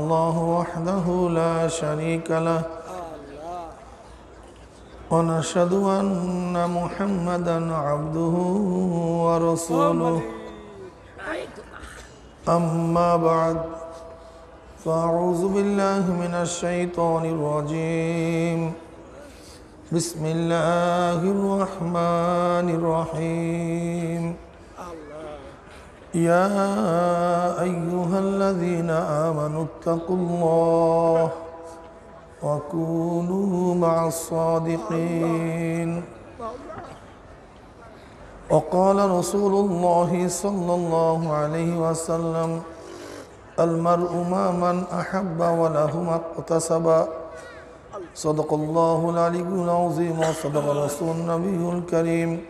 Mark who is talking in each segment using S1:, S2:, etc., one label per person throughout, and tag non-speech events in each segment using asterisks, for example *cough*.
S1: الله وحده لا شريك له ونشهد أن محمدا عبده ورسوله أما بعد فأعوذ بالله من الشيطان الرجيم بسم الله الرحمن الرحيم يا أيها الذين آمنوا اتقوا الله وكونوا مع الصادقين وقال رسول الله صلى الله عليه وسلم المرء ما من أحب وله ما اقتسب صدق الله العلي العظيم وصدق رسول النبي الكريم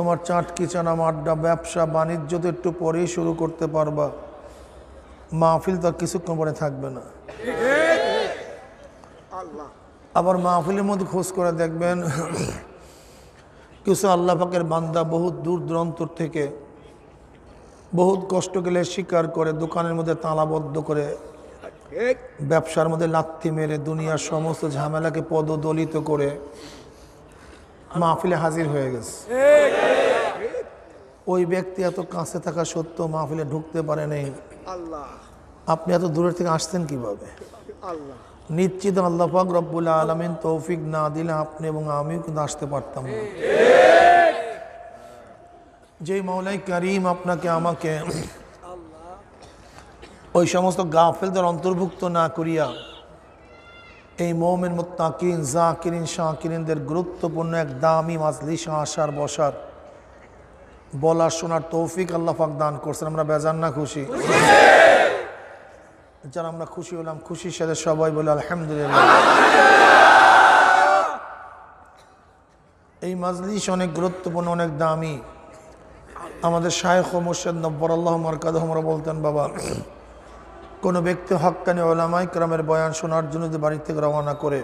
S1: তোমার চাটকি চানা আড্ডা ব্যবসা বাণিজ্য তো একটু পরেই শুরু করতে পারবা মাহফিল তো কিছুক্ষণ পরে থাকবে না আবার মাহফিলের মধ্যে খোঁজ করে দেখবেন কিছু আল্লাহ পাকের বান্দা বহুত দূর দূরান্তর থেকে বহুত কষ্ট গেলে স্বীকার করে দোকানের মধ্যে তালাবদ্ধ করে ব্যবসার মধ্যে লাত্তি মেরে দুনিয়ার সমস্ত ঝামেলাকে পদদলিত করে মাহফিলে হাজির হয়ে গেছে ওই ব্যক্তি এত কাছে থাকা সত্ত্বেও মাহফিলে ঢুকতে পারে নেই আপনি এত দূরের থেকে আসতেন কিভাবে নিশ্চিত আল্লাহ পাক রব্বুল আলমিন তৌফিক না দিলে আপনি এবং আমিও কিন্তু আসতে পারতাম না যেই মাওলাই করিম আপনাকে আমাকে ওই সমস্ত গাফেলদের অন্তর্ভুক্ত না করিয়া এই মৌমেন কিরিন জাকিরিন শাহকিরিনদের গুরুত্বপূর্ণ এক দামি মাজলিশা আসার বসার বলা শোনার তৌফিক আল্লাহ দান করছেন আমরা বেজান না খুশি যারা আমরা খুশি হলাম খুশির সাথে সবাই বলে আলহামদুলিল্লাহ এই মাজলিস অনেক গুরুত্বপূর্ণ অনেক দামি আমাদের শায়খ ও মোর্শেদ নব্বর আল্লাহ মার্কাদ হমরা বলতেন বাবা কোনো ব্যক্তি হক্কানি ওলামাই ক্রামের বয়ান শোনার জন্য যদি বাড়ি থেকে রওনা করে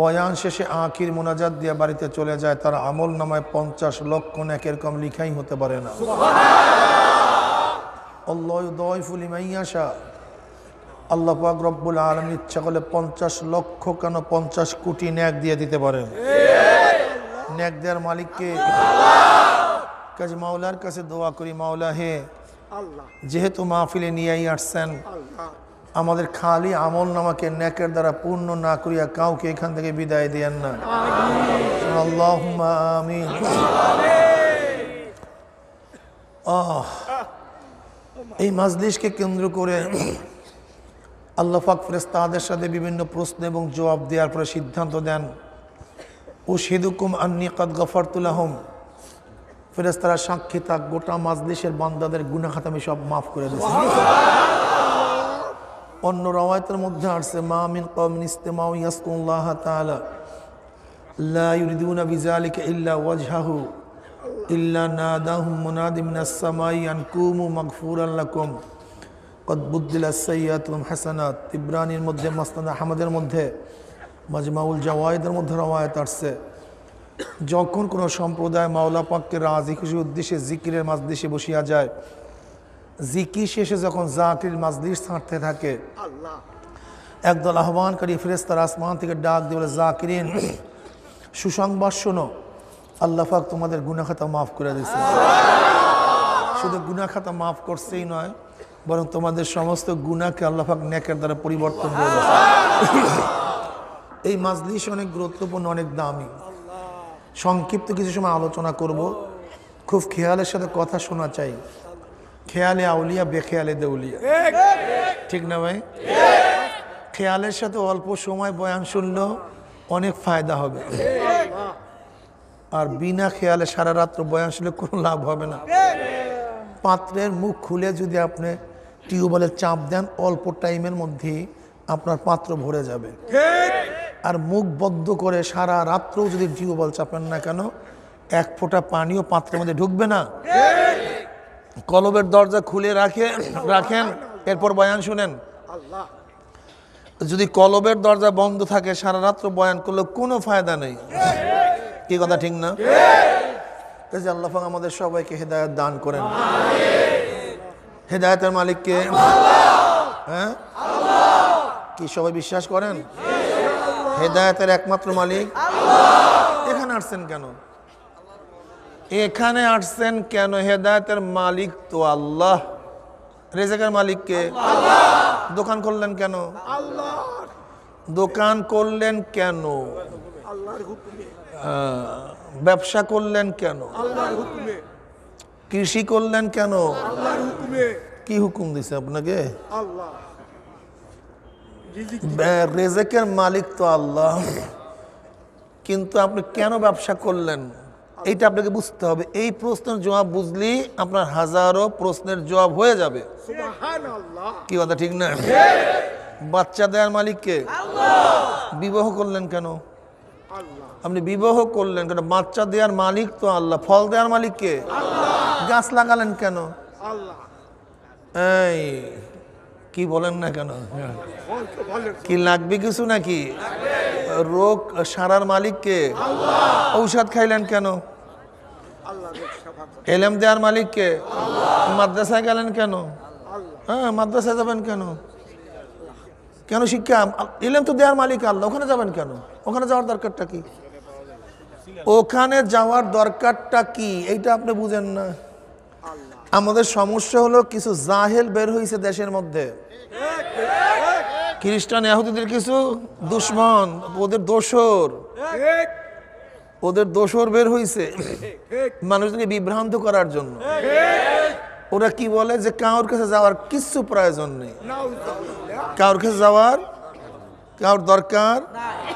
S1: বয়ান শেষে আঁকির মোনাজাত দিয়ে বাড়িতে চলে যায় তার আমল নামায় পঞ্চাশ লক্ষ এক এরকম লিখাই হতে পারে না আল্লাহুলিমাইয়াশা আল্লাহ পাক রব্বুল আলম ইচ্ছা করলে পঞ্চাশ লক্ষ কেন পঞ্চাশ কোটি ন্যাক দিয়ে দিতে পারেন ন্যাক দেওয়ার মালিককে কাজ মাওলার কাছে দোয়া করি মাওলা হে যেহেতু মাহফিলে নিয়েই আসছেন আমাদের খালি আমল নামাকে ন্যাকের দ্বারা পূর্ণ না করিয়া কাউকে এখান থেকে বিদায় দিয়েন না এই মাজলিশকে কেন্দ্র করে আল্লাহাক ফ্রেস তাদের সাথে বিভিন্ন প্রশ্ন এবং জবাব দেওয়ার পরে সিদ্ধান্ত দেন ও সেদুকুম আন্নি কাদ গফারতুল আহম ফেরেস্তারা সাক্ষী তাক গোটা মাজলিশের বান্দাদের গুনা খাতামি সব মাফ করে দিয়েছে অন্য রওয়ায়তের মধ্যে আসছে মা মিন কমিন ইস্তেমাউ ইয়াসকুল্লাহ তাআলা ইল্লা ইল্লা কুমু হাসানাত মধ্যে মধ্যে মাজমাউল জাওয়ায়েদের মধ্যে রওয়ায়ত আসছে যখন কোনো সম্প্রদায় মাওলা পাককে রাজি খুশি উদ্দেশ্যে জিকিরের মাজলিসে বসিয়া যায় জিকির শেষে যখন জাকির মাজদিস ছাঁটতে থাকে একদল আহ্বানকারী ফেরেস্তার আসমান থেকে ডাক দিয়ে বলে জাকিরিন সুসংবাদ শোনো আল্লাহ তোমাদের গুনাখাতা মাফ করে দিয়েছে শুধু গুনাখাতা মাফ করছেই নয় বরং তোমাদের সমস্ত গুণাকে আল্লাহাক নেকের দ্বারা পরিবর্তন করে এই মাজলিস অনেক গুরুত্বপূর্ণ অনেক দামি সংক্ষিপ্ত কিছু সময় আলোচনা করব খুব খেয়ালের সাথে কথা শোনা চাই খেয়ালে আউলিয়া বেখেয়ালে দেউলিয়া ঠিক না ভাই খেয়ালের সাথে অল্প সময় বয়ান শুনলেও অনেক ফায়দা হবে আর বিনা খেয়ালে সারা রাত্র বয়ান শুনলে কোনো লাভ হবে না পাত্রের মুখ খুলে যদি আপনি টিউবওয়েলের চাপ দেন অল্প টাইমের মধ্যেই আপনার পাত্র ভরে যাবে আর মুখ বদ্ধ করে সারা রাত্রেও যদি টিউবওয়েল চাপেন না কেন এক ফোঁটা পানিও পাত্রের মধ্যে ঢুকবে না কলবের দরজা খুলে রাখে রাখেন এরপর বয়ান শুনেন যদি কলবের দরজা বন্ধ থাকে সারা রাত্র বয়ান করলে কোনো ফায়দা নেই কি কথা ঠিক না আল্লাহ আমাদের সবাইকে হেদায়ত দান করেন হেদায়তের মালিককে হ্যাঁ কি সবাই বিশ্বাস করেন হেদায়তের একমাত্র মালিক এখানে আসছেন কেন এখানে আসছেন কেন হেদায়তের মালিক তো আল্লাহ রেজাকের মালিককে দোকান করলেন কেন দোকান করলেন কেন ব্যবসা করলেন কেন কৃষি করলেন কেন কি হুকুম দিছে আপনাকে আল্লাহ রেজেকের মালিক তো আল্লাহ কিন্তু আপনি কেন ব্যবসা করলেন এইটা আপনাকে বুঝতে হবে এই প্রশ্নের জবাব বুঝলি আপনার হাজারো প্রশ্নের জবাব হয়ে যাবে কি কথা ঠিক না বাচ্চা দেয়ার মালিককে বিবাহ করলেন কেন আপনি বিবাহ করলেন কেন বাচ্চা দেওয়ার মালিক তো আল্লাহ ফল দেওয়ার মালিককে গাছ লাগালেন কেন এই কি বলেন না কেন কি লাগবে কিছু নাকি রোগ সারার মালিককে ঔষধ খাইলেন কেন এলেম দেওয়ার মালিককে মাদ্রাসায় গেলেন কেন হ্যাঁ মাদ্রাসায় যাবেন কেন কেন শিক্ষা এলেম তো দেওয়ার মালিক আল্লাহ ওখানে যাবেন কেন ওখানে যাওয়ার দরকারটা কি ওখানে যাওয়ার দরকারটা কি এইটা আপনি বুঝেন না আমাদের সমস্যা হলো কিছু জাহেল বের হয়েছে দেশের মধ্যে খ্রিস্টান এহুদিদের কিছু দুশ্মন ওদের দোষর ওদের দোষর বের হয়েছে মানুষদেরকে বিভ্রান্ত করার জন্য ওরা কি বলে যে কাউর কাছে যাওয়ার কিচ্ছু প্রয়োজন নেই কাউর কাছে যাওয়ার কাউর দরকার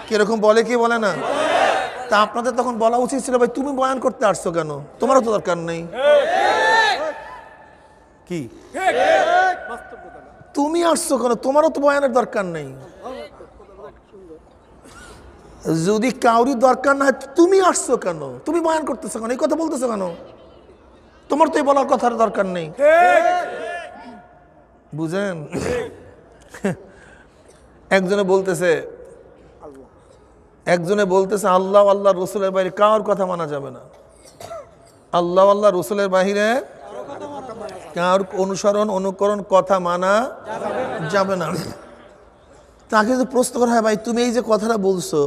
S1: কিরকম বলে কি বলে না তা আপনাদের তখন বলা উচিত ছিল ভাই তুমি বয়ান করতে আসছো কেন তোমারও তো দরকার নেই কি তুমি আসছো কেন তোমারও তো বয়ানের দরকার নেই যদি কাউরি দরকার না হয় তুমি আসছো কেন তুমি বয়ান করতেছো কেন এই কথা বলতেছো কেন তোমার তো এই বলার কথার দরকার নেই বুঝেন একজনে বলতেছে একজনে বলতেছে আল্লাহ আল্লাহ রসুলের বাইরে কার কথা মানা যাবে না আল্লাহ আল্লাহ রসুলের বাহিরে কার অনুসরণ অনুকরণ কথা মানা যাবে না তাকে যদি প্রশ্ন করা হয় ভাই তুমি এই যে কথাটা বলছো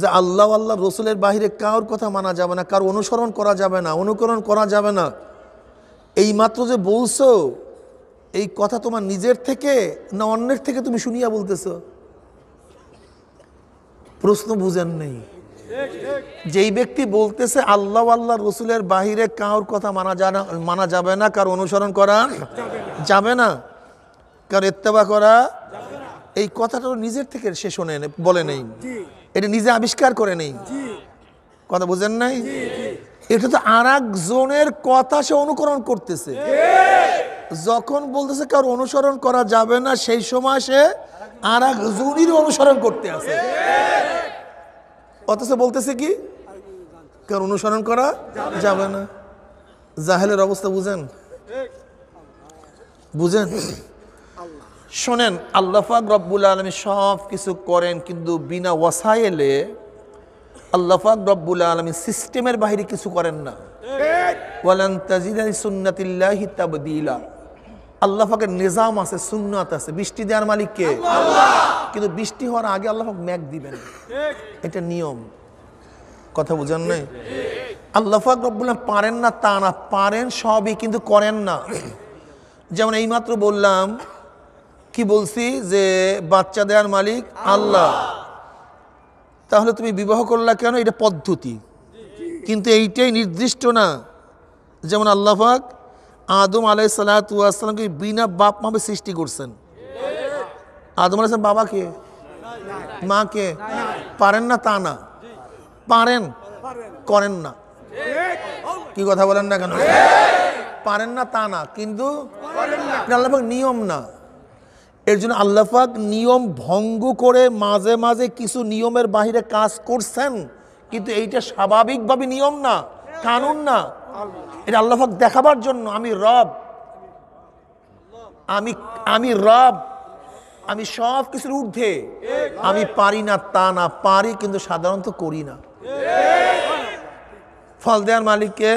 S1: যে আল্লাহ আল্লাহ রসুলের বাহিরে কার কথা মানা যাবে না কার অনুসরণ করা যাবে না অনুকরণ করা যাবে না এই মাত্র যে বলছো এই কথা তোমার নিজের থেকে না অন্যের থেকে তুমি শুনিয়া বলতেছ প্রশ্ন বুঝেন নেই যেই ব্যক্তি বলতেছে আল্লাহ আল্লাহ রসুলের বাহিরে কার কথা মানা জানা মানা যাবে না কার অনুসরণ করা যাবে না কার ইত্তেবা করা এই কথাটা নিজের থেকে সে শোনে বলে নেই এটা নিজে আবিষ্কার করে নেই কথা বোঝেন নাই এটা তো আর জনের কথা সে অনুকরণ করতেছে যখন বলতেছে কার অনুসরণ করা যাবে না সেই সময় সে আর এক অনুসরণ করতে আছে অথচ বলতেছে কি কারণ অনুসরণ করা যাবে না জাহেলের অবস্থা বুঝেন বুঝেন শোনেন আল্লাফাক রব্বুল আলমী সব কিছু করেন কিন্তু বিনা ওয়াসাইলে আল্লাফাক রব্বুল আলমী সিস্টেমের বাহিরে কিছু করেন না আল্লাহ পাকের নিজাম আছে সুন্নাত আছে বৃষ্টি দেওয়ার মালিককে কিন্তু বৃষ্টি হওয়ার আগে আল্লাহ পাক ম্যাগ দিবেন এটা নিয়ম কথা বুঝেন নাই আল্লাহ পাক পারেন না তা না পারেন সবই কিন্তু করেন না যেমন এইমাত্র বললাম কি বলছি যে বাচ্চা দেওয়ার মালিক আল্লাহ তাহলে তুমি বিবাহ করলা কেন এটা পদ্ধতি কিন্তু এইটাই নির্দিষ্ট না যেমন আল্লাহ আদম আলাই সালাতামকে বিনা বাপ মাপে সৃষ্টি করছেন আদম আলাইসলাম বাবা কে মা কে পারেন না তা না পারেন করেন না কি কথা বলেন না কেন পারেন না তা না কিন্তু আল্লাহাক নিয়ম না এর জন্য আল্লাহাক নিয়ম ভঙ্গ করে মাঝে মাঝে কিছু নিয়মের বাহিরে কাজ করছেন কিন্তু এইটা স্বাভাবিকভাবে নিয়ম না কানুন না এটা আল্লাহাক দেখাবার জন্য আমি রব আমি আমি রব আমি সব কিছুর ঊর্ধ্বে আমি পারি না তা না পারি কিন্তু সাধারণত করি না ফল দেওয়ার মালিককে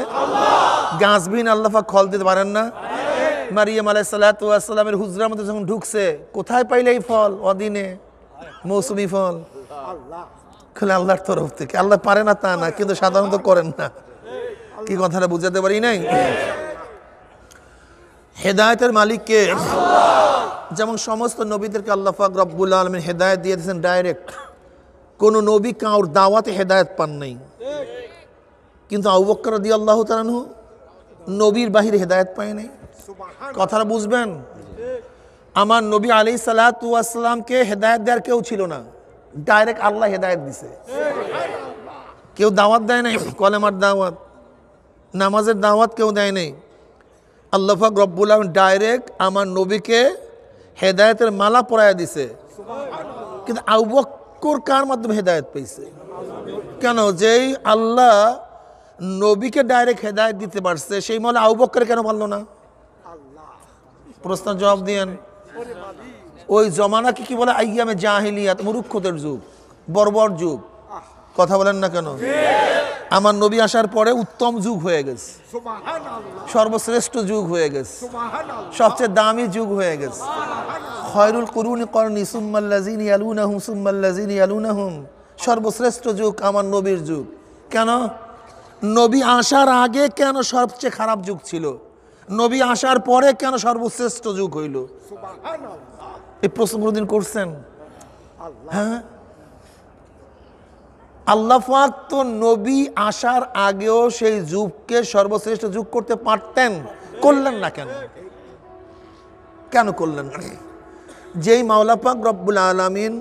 S1: গাছবিহীন আল্লাফা খল দিতে পারেন না মারিয়াম আলাই সাল্লাহামের হুজরার মধ্যে যখন ঢুকছে কোথায় পাইলে এই ফল অদিনে মৌসুমি ফল আল্লাহ আল্লাহর তরফ থেকে আল্লাহ পারে না তা না কিন্তু সাধারণত করেন না কি কথাটা বুঝাতে পারি নাই হেদায়তের মালিককে যেমন সমস্ত নবীদেরকে আল্লাহ ফাক রব্বুল আলমিন হেদায়ত দিয়ে দিয়েছেন ডাইরেক্ট কোনো নবী কাউর দাওয়াতে হেদায়ত পান নাই কিন্তু আউবকর দিয়ে আল্লাহ তালানহু নবীর বাহিরে হেদায়ত পায় নাই কথাটা বুঝবেন আমার নবী আলি সালাতামকে হেদায়ত দেওয়ার কেউ ছিল না ডাইরেক্ট আল্লাহ হেদায়ত দিছে কেউ দাওয়াত দেয় নাই কলেমার দাওয়াত নামাজের দাওয়াত কেউ দেয় নেই আল্লাফাক রব্বুল আলম ডাইরেক্ট আমার নবীকে হেদায়তের মালা পরাইয়া দিছে কিন্তু আবক্কর কার মাধ্যমে হেদায়ত পেয়েছে কেন যেই আল্লাহ নবীকে ডাইরেক্ট হেদায়ত দিতে পারছে সেই মহলে আবক্করে কেন পারল না প্রশ্ন জবাব দিয়েন ওই জমানাকে কি বলে আইয়ামে জাহিলিয়াত মুরুক্ষদের যুগ বর্বর যুগ কথা বলেন না কেন আমার নবী আসার পরে উত্তম যুগ হয়ে গেছে সর্বশ্রেষ্ঠ যুগ হয়ে গেছে সবচেয়ে দামি যুগ হয়ে গেছে খয়রুল কুরুন করনি সুম্মাল্লাজিন ইয়ালুনাহুম সুম্মাল্লাজিন ইয়ালুনাহুম সর্বশ্রেষ্ঠ যুগ আমার নবীর যুগ কেন নবী আসার আগে কেন সবচেয়ে খারাপ যুগ ছিল নবী আসার পরে কেন সর্বশ্রেষ্ঠ যুগ হইল এই প্রশ্ন কোনোদিন করছেন হ্যাঁ আল্লাফাক তো নবী আসার আগেও সেই যুগকে সর্বশ্রেষ্ঠ যুগ করতে পারতেন করলেন না কেন কেন করলেন না যেই মাওলাপাক রব্বুল আলমিন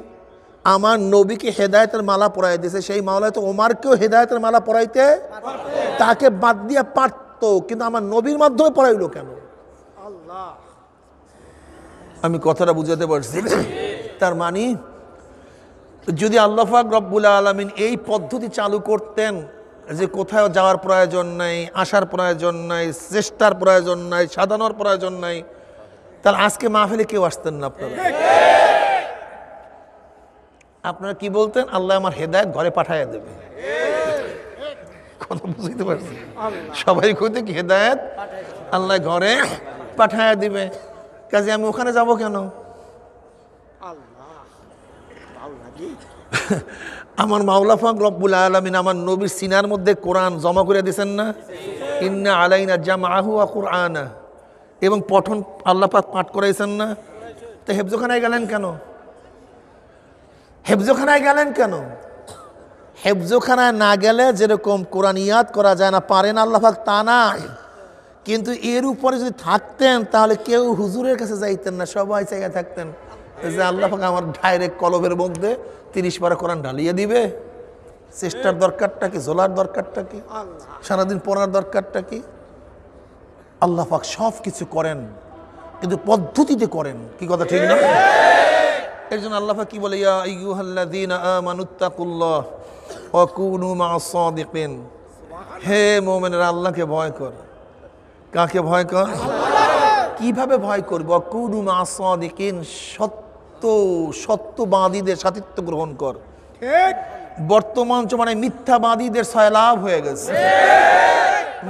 S1: আমার নবীকে হেদায়তের মালা পরাই দিয়েছে সেই মাওলায় তো ওমারকেও হেদায়তের মালা পরাইতে তাকে বাদ দিয়ে পারত কিন্তু আমার নবীর মাধ্যমে পড়াইলো কেন আমি কথাটা বুঝাতে পারছি তার মানে যদি আল্লাফাক রব্বুল আলমিন এই পদ্ধতি চালু করতেন যে কোথাও যাওয়ার প্রয়োজন নাই আসার প্রয়োজন নাই চেষ্টার প্রয়োজন নাই সাধানোর প্রয়োজন নাই তাহলে আজকে মাহফিলে কেউ আসতেন না আপনারা আপনারা কি বলতেন আল্লাহ আমার হেদায়ত ঘরে পাঠাইয়া দেবে কথা বুঝতে পারছি সবাই কইতে কি হেদায়ত আল্লাহ ঘরে পাঠাইয়া দিবে কাজে আমি ওখানে যাব কেন *laughs* আমার মাওলাফাক রব্বুল আলমিন আমার নবীর সিনার মধ্যে কোরআন জমা করে দিয়েছেন না ইন্না আলাইনা জামা আহু আকুর আনা এবং পঠন আল্লাপাক পাঠ করাইছেন না তো হেফজোখানায় গেলেন কেন হেফজোখানায় গেলেন কেন হেফজোখানায় না গেলে যেরকম কোরআন ইয়াদ করা যায় না পারেন আল্লাহাক তা নাই কিন্তু এর উপরে যদি থাকতেন তাহলে কেউ হুজুরের কাছে যাইতেন না সবাই জায়গায় থাকতেন যে আল্লাহ আমার ডাইরেক্ট কলবের মধ্যে তিরিশ পারা কোরআন ঢালিয়ে দিবে চেষ্টার দরকারটা কি জোলার দরকারটা কি সারাদিন পড়ার দরকারটা কি আল্লাহ পাক সব কিছু করেন কিন্তু পদ্ধতিতে করেন কি কথা ঠিক না এর জন্য আল্লাহ কি বলে হে মোমেনের আল্লাহকে ভয় কর কাকে ভয় কর কিভাবে ভয় করব কুনুমা সদিকিন সত্য সত্য সত্যবাদীদের সাথিত্ব গ্রহণ কর বর্তমান মানে মিথ্যাবাদীদের সয়লাভ হয়ে গেছে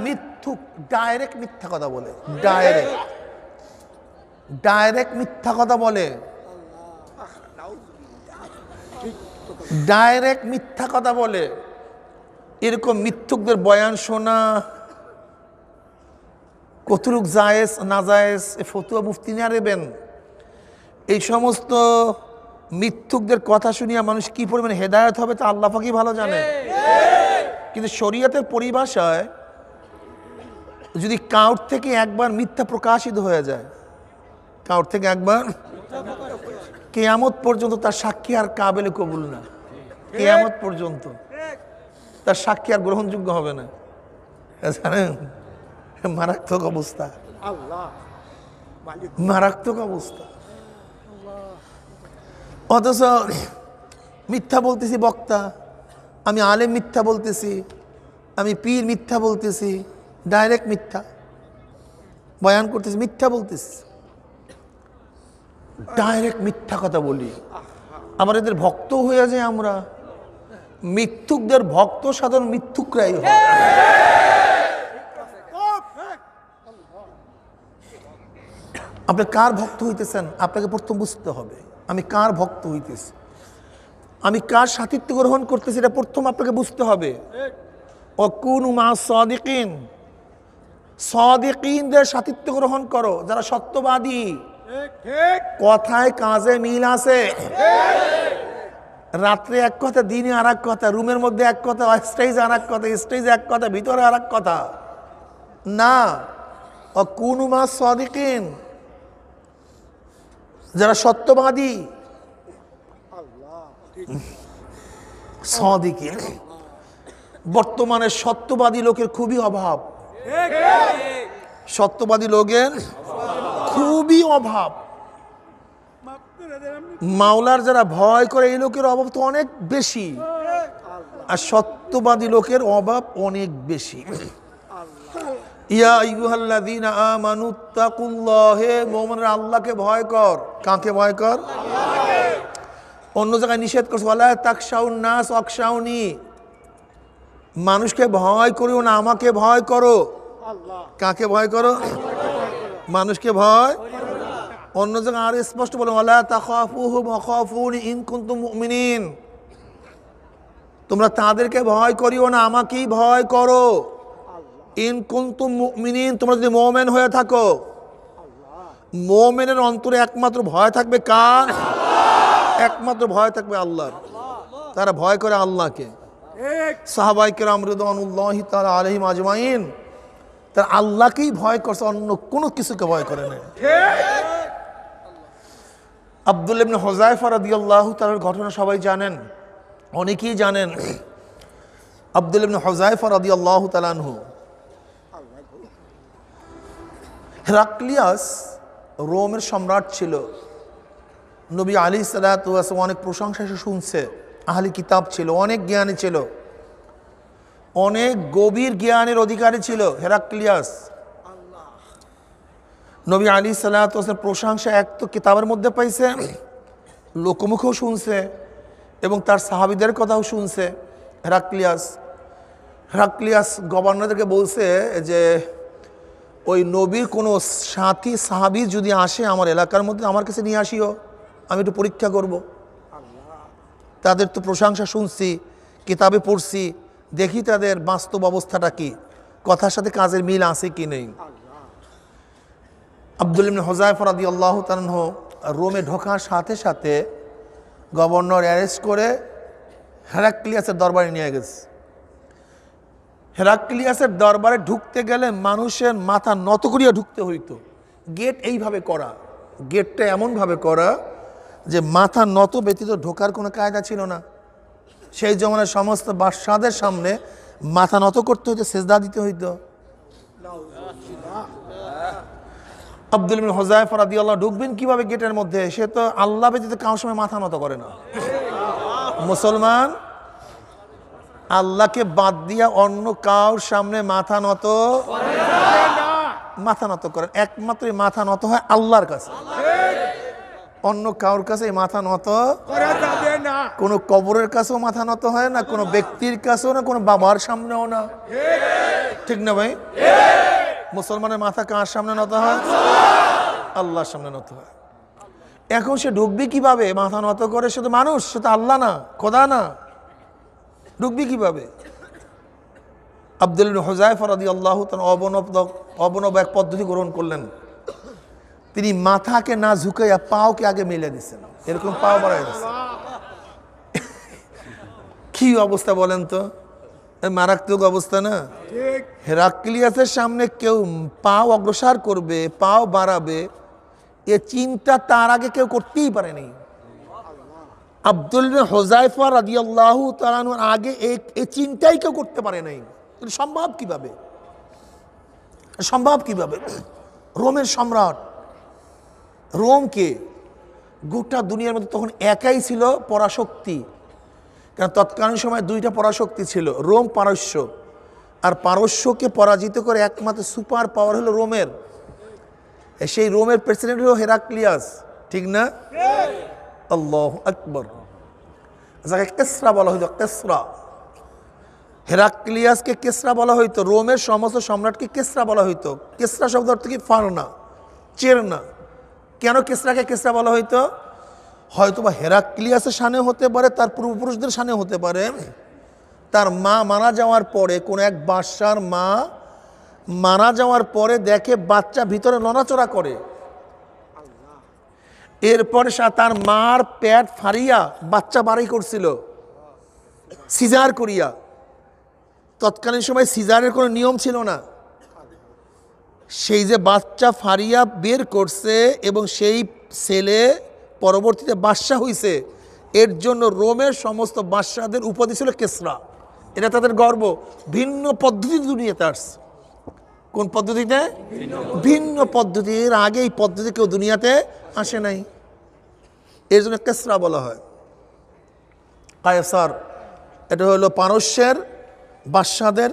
S1: মিথ্যুক ডাইরেক্ট মিথ্যা কথা বলে ডাইরেক্ট ডাইরেক্ট মিথ্যা কথা বলে ডাইরেক্ট মিথ্যা কথা বলে এরকম মিথ্যুকদের বয়ান শোনা কতটুক জায়েজ না জায়েজ এ ফতুয়া মুফতি না রেবেন এই সমস্ত মিথ্যুকদের কথা শুনিয়া মানুষ কি পরিমাণে হেদায়ত হবে তা আল্লাহ পাকি ভালো জানে কিন্তু শরীয়তের পরিভাষায় যদি কাউট থেকে একবার মিথ্যা প্রকাশিত হয়ে যায় কাউট থেকে একবার কেয়ামত পর্যন্ত তার সাক্ষী আর কাবেলে কবুল না কেয়ামত পর্যন্ত তার সাক্ষী আর গ্রহণযোগ্য হবে না জানেন মারাত্মক অবস্থা মারাত্মক অবস্থা অথচ মিথ্যা বলতেছি বক্তা আমি আলেম মিথ্যা বলতেছি আমি পীর মিথ্যা বলতেছি ডাইরেক্ট মিথ্যা বয়ান করতেছি মিথ্যা বলতেছি ডাইরেক্ট মিথ্যা কথা বলি আমার এদের ভক্ত হয়ে যায় আমরা মিথ্যুকদের ভক্ত সাধারণ মিথ্যুকরাই আপনি কার ভক্ত হইতেছেন আপনাকে প্রথম বুঝতে হবে আমি কার ভক্ত হইতেছি আমি কার সাথিত্ব গ্রহণ করতেছি এটা প্রথম আপনাকে বুঝতে হবে অকুন মা সদিকিন সদিকিনদের সাথিত্ব গ্রহণ করো যারা সত্যবাদী কথায় কাজে মিল আছে রাত্রে এক কথা দিনে আর এক কথা রুমের মধ্যে এক কথা স্টেজ আর এক কথা স্টেজ এক কথা ভিতরে আর এক কথা না অকুনুমা সদিকিন যারা সত্যবাদী সদিকে বর্তমানে সত্যবাদী লোকের খুবই অভাব সত্যবাদী লোকের খুবই অভাব মাওলার যারা ভয় করে এই লোকের অভাব তো অনেক বেশি আর সত্যবাদী লোকের অভাব অনেক বেশি ইয়া ইউহাল্লাদিন আমানুত্তাকুল্লাহে মোমনের আল্লাহকে ভয় কর কাকে ভয় কর অন্য জায়গায় নিষেধ করছে বলা তাকশাউন নাস অকশাউনি মানুষকে ভয় করিও না আমাকে ভয় করো কাকে ভয় করো মানুষকে ভয় অন্য জায়গায় আরো স্পষ্ট বলে ওলা তাকাফুহু মখাফুন ইন তোমরা তাদেরকে ভয় করিও না আমাকেই ভয় করো ইন কুন্তুম মুমিনিন তোমরা যদি মোমেন হয়ে থাকো মোমেনের অন্তরে একমাত্র ভয় থাকবে কার একমাত্র ভয় থাকবে আল্লাহর তারা ভয় করে আল্লাহকে সাহাবাইকের আমরুদ্দানুল্লাহ তার আলহিম আজমাইন তারা আল্লাহকেই ভয় করছে অন্য কোনো কিছুকে ভয় করে না আব্দুল ইবনে হোজাইফা আল্লাহ তার ঘটনা সবাই জানেন অনেকেই জানেন আব্দুল ইবনে হোজাইফা রাদিয়াল্লাহু আল্লাহ আনহু হেরাক্লিয়াস রোমের সম্রাট ছিল নবী আলি সালাতাস অনেক প্রশংসা সে শুনছে আহলি কিতাব ছিল অনেক জ্ঞানী ছিল অনেক গভীর জ্ঞানের অধিকারী ছিল হেরাক্লিয়াস নবী আলি সাল্লাহামের প্রশংসা এক তো কিতাবের মধ্যে পাইছে লোকমুখেও শুনছে এবং তার সাহাবিদের কথাও শুনছে হেরাক্লিয়াস হেরাক্লিয়াস গভর্নরদেরকে বলছে যে ওই নবীর কোনো সাথী সাহাবি যদি আসে আমার এলাকার মধ্যে আমার কাছে নিয়ে আসিও আমি একটু পরীক্ষা করব। তাদের তো প্রশংসা শুনছি কিতাবে পড়ছি দেখি তাদের বাস্তব অবস্থাটা কি কথার সাথে কাজের মিল আছে কি নেই আব্দুল ইমন আদি আল্লাহ তানহ রোমে ঢোকার সাথে সাথে গভর্নর অ্যারেস্ট করে হ্যারাক্লিয়াসের দরবারে নিয়ে গেছে হেরাক্লিয়াসের দরবারে ঢুকতে গেলে মানুষের মাথা নত করিয়া ঢুকতে হইতো গেট এইভাবে করা গেটটা এমনভাবে করা যে মাথা নত ব্যতীত ঢোকার কোনো কায়দা ছিল না সেই জমানের সমস্ত বাদশাহের সামনে মাথা নত করতে হইতো সেজদা দিতে হইতো আব্দুল হোজায় ফরাদি আল্লাহ ঢুকবেন কীভাবে গেটের মধ্যে সে তো আল্লাহ ব্যতীত কারোর সময় মাথা নত করে না মুসলমান আল্লাহকে বাদ দিয়া অন্য কার সামনে মাথা নত মাথা নত করেন একমাত্র মাথা নত হয় আল্লাহর কাছে অন্য কার কাছে মাথা নত কোনো কবরের কাছেও মাথা নত হয় না কোনো ব্যক্তির কাছেও না কোনো বাবার সামনেও না ঠিক না ভাই মুসলমানের মাথা কার সামনে নত হয় আল্লাহর সামনে নত হয় এখন সে ঢুকবে কিভাবে মাথা নত করে সে তো মানুষ সে তো আল্লাহ না খোদা না ঢুকবি কীভাবে আব্দুল হোজায় ফরাদি আল্লাহ তার অবনব অবনব এক পদ্ধতি গ্রহণ করলেন তিনি মাথাকে না ঝুঁকাইয়া পাওকে আগে মেলে দিচ্ছেন এরকম পাও বাড়াই দিচ্ছে কি অবস্থা বলেন তো মারাত্মক অবস্থা না হেরাক্লিয়াসের সামনে কেউ পাও অগ্রসর করবে পাও বাড়াবে এ চিন্তা তার আগে কেউ করতেই পারেনি আব্দুল হোজাইফা রাজিয়াল্লাহ আল্লাহ আগে এই চিন্তাই কেউ করতে পারে নাই সম্ভব কিভাবে সম্ভব কিভাবে রোমের সম্রাট রোমকে গোটা দুনিয়ার মধ্যে তখন একাই ছিল পরাশক্তি কারণ তৎকালীন সময় দুইটা পরাশক্তি ছিল রোম পারস্য আর পারস্যকে পরাজিত করে একমাত্র সুপার পাওয়ার হলো রোমের সেই রোমের প্রেসিডেন্ট হলো হেরাক্লিয়াস ঠিক না আল্লাহ আকবর যাকে কেসরা বলা হইত কেসরা হেরাক্লিয়াসকে কেসরা বলা হইতো রোমের সমস্ত সম্রাটকে কেসরা বলা হইতো কেসরা শব্দ অর্থ কি ফারনা চেরনা কেন কেসরাকে কেসরা বলা হইতো হয়তো বা হেরাক্লিয়াসের সানে হতে পারে তার পূর্বপুরুষদের সানে হতে পারে তার মা মারা যাওয়ার পরে কোনো এক বাদশার মা মারা যাওয়ার পরে দেখে বাচ্চা ভিতরে নড়াচড়া করে এরপর সে তার মার প্যাট ফাড়িয়া বাচ্চা বাড়াই করছিল সিজার করিয়া তৎকালীন সময় সিজারের কোনো নিয়ম ছিল না সেই যে বাচ্চা ফাড়িয়া বের করছে এবং সেই ছেলে পরবর্তীতে বাদশাহ হইছে এর জন্য রোমের সমস্ত বাদশাহদের উপদে ছিল কেসরা এটা তাদের গর্ব ভিন্ন পদ্ধতি দুনিয়াতে আসছে কোন পদ্ধতিতে ভিন্ন পদ্ধতির আগে এই পদ্ধতি কেউ দুনিয়াতে আসে নাই এর জন্য কেসরা বলা হয় কায়সার এটা হলো পারস্যের বাদশাদের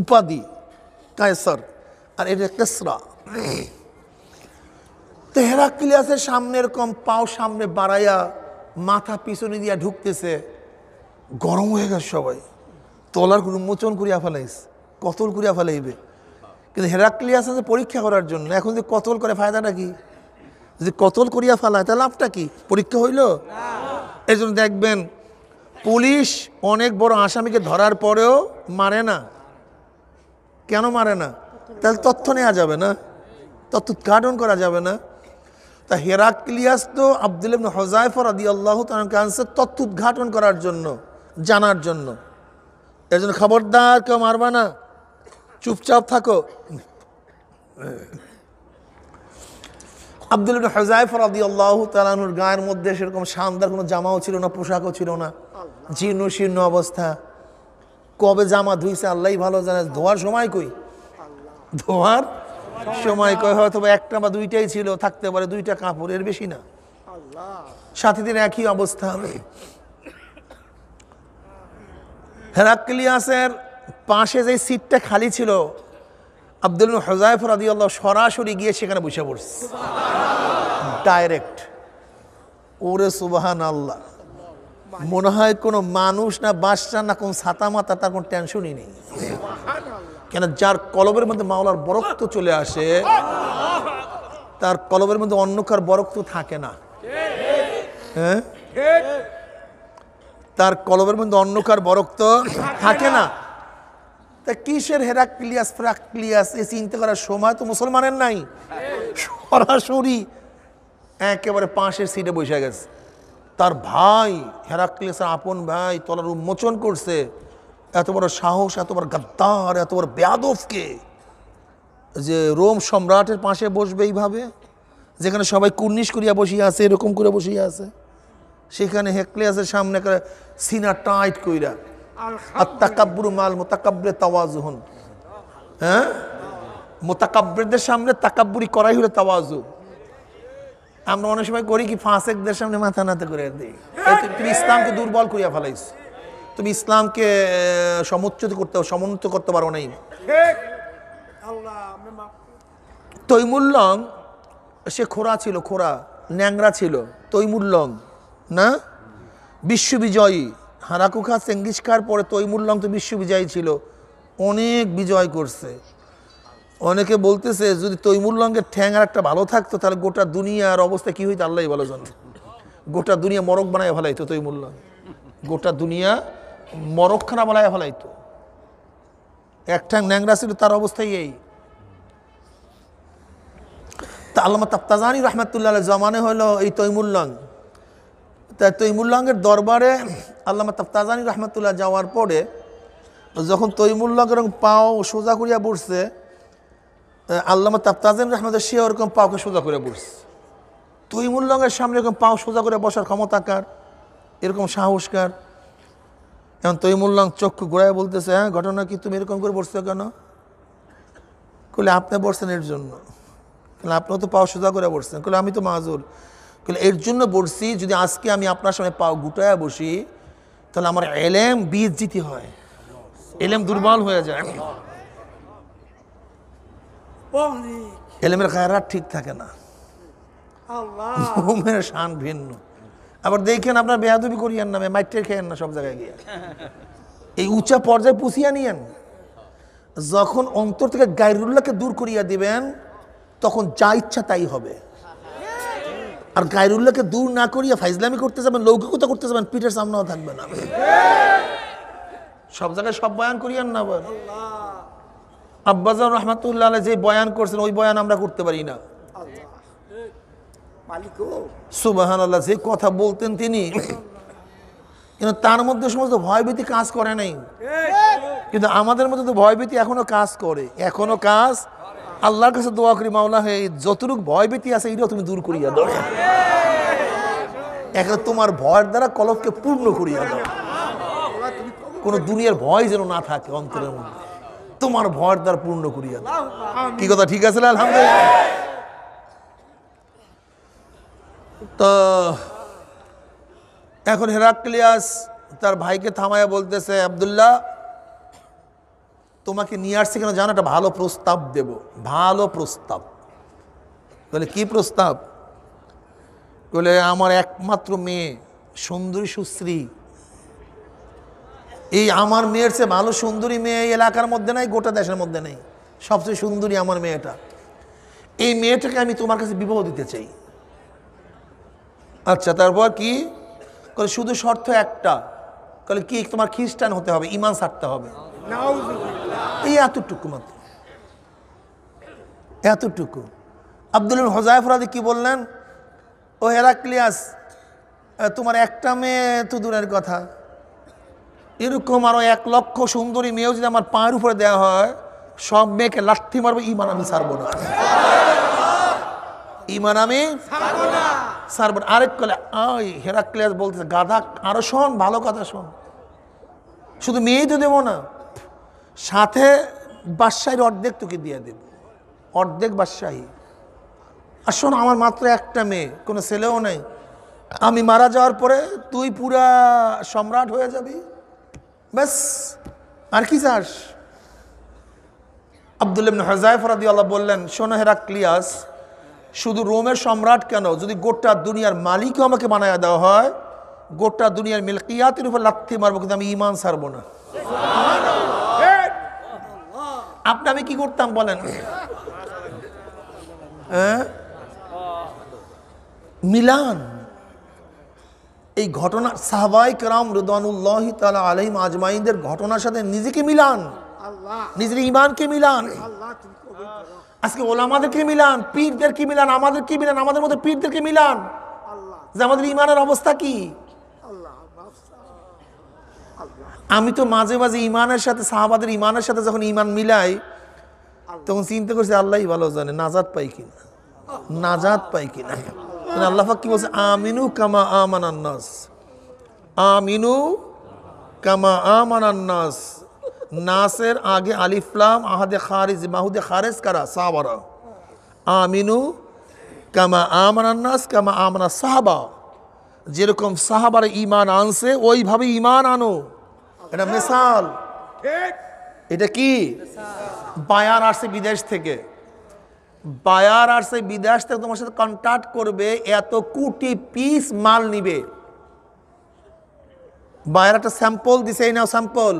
S1: উপাধি কায়সার আর এটা কেসরা তেহরা ক্লিয়াসের সামনে এরকম পাও সামনে বাড়াইয়া মাথা পিছনে দিয়া ঢুকতেছে গরম হয়ে গেছে সবাই তলার মোচন করিয়া ফেলাইস কতল করিয়া ফেলাইবে কিন্তু হেরাক্লিয়াস আছে পরীক্ষা করার জন্য এখন যদি কতল করে ফায়দাটা কি যদি কতল করিয়া ফালায় তাহলে লাভটা কি পরীক্ষা হইল এই জন্য দেখবেন পুলিশ অনেক বড় আসামিকে ধরার পরেও মারে না কেন মারে না তাহলে তথ্য নেওয়া যাবে না তথ্য উদ্ঘাটন করা যাবে না তা হেরাক্লিয়াস তো আবদুল হজায়ফর আদি আল্লাহ তাকে আনছে তথ্য উদ্ঘাটন করার জন্য জানার জন্য এর জন্য খবরদার কেউ মারবা না চুপচাপ থাকো আব্দুল হজাইফর আদি আল্লাহ তালানুর গায়ের মধ্যে সেরকম শানদার কোনো জামাও ছিল না পোশাকও ছিল না জীর্ণ শীর্ণ অবস্থা কবে জামা ধুইছে আল্লাহ ভালো জানে ধোয়ার সময় কই ধোয়ার সময় কই হয়তো একটা বা দুইটাই ছিল থাকতে পারে দুইটা কাপড় এর বেশি না সাথীদের একই অবস্থা হেরাক্লিয়াসের পাশে যে সিটটা খালি ছিল আব্দুল আদি রাদিউল্লাহ সরাসরি গিয়ে সেখানে বসে পড়ছে ডাইরেক্ট ওরে সুবাহান আল্লাহ মনে হয় কোনো মানুষ না বাসটা না কোন ছাতা মাতা তার কোনো টেনশনই নেই কেন যার কলবের মধ্যে মাওলার বরক্ত চলে আসে তার কলবের মধ্যে অন্য কার বরক্ত থাকে না হ্যাঁ তার কলবের মধ্যে অন্য কার বরক্ত থাকে না তা কিসের হেরাক্লিয়াস ফ্রাক্লিয়াস এ চিন্তা করার সময় তো মুসলমানের নাই সরাসরি একেবারে পাশের সিটে বসে গেছে তার ভাই হেরাক্লিয়াসের আপন ভাই তলার উন্মোচন করছে এত বড় সাহস এত বড় গাদ্দার এত বড় বেয়াদফকে যে রোম সম্রাটের পাশে বসবে এইভাবে যেখানে সবাই কুর্নিশ করিয়া বসিয়া আছে এরকম করে বসিয়া আছে সেখানে হেকলিয়াসের সামনে সিনা টাইট কইরা আর তাকাব্বুর মাল হ্যাঁ সামনে তাকাব্বুরি করাই তাওয়াজু আমরা অনেক সময় করি কি ফাঁসেকদের সামনে মাথা করে তুমি ইসলামকে দুর্বল করিয়া ফেলাইছ তুমি ইসলামকে সমুচ্চিত করতে সমুন্নত করতে পারো নাই তৈমুল্লং সে খোরা ছিল খোরা ন্যাংরা ছিল তৈমুল্লং না বিশ্ববিজয়ী খা চেঙ্গিসকার পরে তৈমুল লং তো বিশ্ববিজয়ী ছিল অনেক বিজয় করছে অনেকে বলতেছে যদি তৈমুল ঠ্যাং আর একটা ভালো থাকতো তাহলে গোটা দুনিয়ার অবস্থা কী হইতো আল্লাহ ভালো জানে গোটা দুনিয়া মরক বানায় ফেলাইতো লং গোটা দুনিয়া মরকখানা বানায় ফেলাইতো এক ঠ্যাং ন্যাংরা ছিল তার অবস্থাই এই তা আল্লাহ তাপ্তাজানি রহমতুল্লাহ জমানে হলো এই তৈমুল লং তাই তৈমুল্লাহের দরবারে আল্লামা তাফতাজানি রহমতুল্লাহ যাওয়ার পরে যখন তৈমুল্লাহ এরকম পাও সোজা করিয়া বসছে আল্লামা তাফতাজানি রহমতুল্লাহ সে ওরকম পাওকে সোজা করে বসছে তৈমুল্লাহের সামনে এরকম পাও সোজা করে বসার ক্ষমতাকার এরকম সাহসকার এখন তৈমুল্লাহ চক্ষু ঘোড়ায় বলতেছে হ্যাঁ ঘটনা কি তুমি এরকম করে বসছো কেন কলে আপনি বসছেন এর জন্য আপনিও তো পাও সোজা করে বসছেন কলে আমি তো মাজুর কিন্তু এর জন্য বলছি যদি আজকে আমি আপনার সামনে পাও গুটায় বসি তাহলে আমার এলেম বীজ জিতি হয় এলেম দুর্বল হয়ে যায় এলেমের খায়রাত ঠিক থাকে না মোমের শান ভিন্ন আবার দেখেন আপনার বেহাদবি করিয়েন না মাইটের খেয়েন না সব জায়গায় গিয়ে এই উঁচা পর্যায়ে পুষিয়া নিয়েন যখন অন্তর থেকে গাইরুল্লাহকে দূর করিয়া দিবেন তখন যা ইচ্ছা তাই হবে আর গায়রুল্লাহকে দূর না করিয়া ফাইজলামি করতে যাবেন লৌকিকতা করতে যাবেন পিঠের সামনেও থাকবে না সব জায়গায় সব বয়ান করিয়ান না আবার আব্বাজান রহমাতুল্লাহ যে বয়ান করছেন ওই বয়ান আমরা করতে পারি না সুবাহান আল্লাহ যে কথা বলতেন তিনি কিন্তু তার মধ্যে সমস্ত ভয়ভীতি কাজ করে নাই কিন্তু আমাদের মধ্যে তো ভয়ভীতি এখনো কাজ করে এখনো কাজ আল্লাহর কাছে দোয়া করি মাওলা হে যতটুক ভয় ভীতি আছে এটাও তুমি দূর করিয়া দাও এখন তোমার ভয়ের দ্বারা কলককে পূর্ণ করিয়া দাও কোন দুনিয়ার ভয় যেন না থাকে অন্তরের মধ্যে তোমার ভয়ের দ্বারা পূর্ণ করিয়া দাও কি কথা ঠিক আছে আলহামদুলিল্লাহ তো এখন হেরাক্লিয়াস তার ভাইকে থামায়া বলতেছে আবদুল্লাহ তোমাকে নিয়ে আসছে কেন জানো একটা ভালো প্রস্তাব দেব ভালো প্রস্তাব বলে কি প্রস্তাব বলে আমার একমাত্র মেয়ে সুন্দরী সুশ্রী এই আমার মেয়ের চেয়ে ভালো সুন্দরী মেয়ে এই এলাকার মধ্যে নাই গোটা দেশের মধ্যে নেই সবচেয়ে সুন্দরী আমার মেয়েটা এই মেয়েটাকে আমি তোমার কাছে বিবাহ দিতে চাই আচ্ছা তারপর কি শুধু শর্ত একটা কি তোমার খ্রিস্টান হতে হবে ইমান সারতে হবে এই এতটুকু মাত্র এতটুকু আব্দুল হজায়ফরাদি কি বললেন ও হেরাক্লিয়াস তোমার একটা মেয়ে তো দূরের কথা এরকম আরও এক লক্ষ সুন্দরী মেয়েও যদি আমার পায়ের উপরে দেওয়া হয় সব মেয়েকে লাঠি মারবো ইমান আমি সারব না ইমান আমি সারব না আরেক কলে ওই হেরাক্লিয়াস বলতেছে গাধা আরো শোন ভালো কথা শোন শুধু মেয়েই তো দেবো না সাথে বাদশাহীর অর্ধেক তোকে দিয়ে দেব অর্ধেক বাদশাহী আর শোনো আমার মাত্র একটা মেয়ে কোনো ছেলেও নেই আমি মারা যাওয়ার পরে তুই পুরা সম্রাট হয়ে যাবি ব্যাস আর কি চাস আব্দুল হজাইফ রাদি আল্লাহ বললেন শোনো ক্লিয়াস শুধু রোমের সম্রাট কেন যদি গোটা দুনিয়ার মালিকও আমাকে বানায় দেওয়া হয় গোটা দুনিয়ার মিলকিয়াতের উপর লাথি মারবো কিন্তু আমি ইমান ছাড়বো না আপনি আমি কি করতাম বলেন হ্যাঁ? মিলান এই ঘটনা সাহবাই কারাম রুদানুল্লাহ তালা আলহিম আজমাইনদের ঘটনার সাথে নিজেকে মিলান
S2: নিজের ইমানকে মিলান
S1: আজকে ওলামাদেরকে মিলান পীরদেরকে মিলান আমাদেরকে মিলান আমাদের মধ্যে পীরদেরকে মিলান যে আমাদের ইমানের অবস্থা কি আমি তো মাঝে মাঝে ইমানের সাথে সাহাবাদের ইমানের সাথে যখন ইমান মিলাই তখন চিন্তা করছি আল্লাহ ভালো জানে নাজাদ পাই কিনা নাজাদ পাই কিনা মানে আল্লাহ কি বলছে আমিনু কামা আমানান্নাস আমিনু কামা আমানান্নাস নাসের আগে আলিফলাম আহাদে খারিজ মাহুদে খারেজ কারা সাহাবারা আমিনু কামা আমানান্নাস কামা আমানা সাহাবা যেরকম সাহাবারে ইমান আনছে ওইভাবে ইমান আনো এটা মেসাল এটা কি বায়ার আসছে বিদেশ থেকে বায়ার আসছে বিদেশ থেকে তোমার সাথে কন্ট্যাক্ট করবে এত কোটি পিস মাল নিবে বায়ার একটা স্যাম্পল দিছে এই নাও স্যাম্পল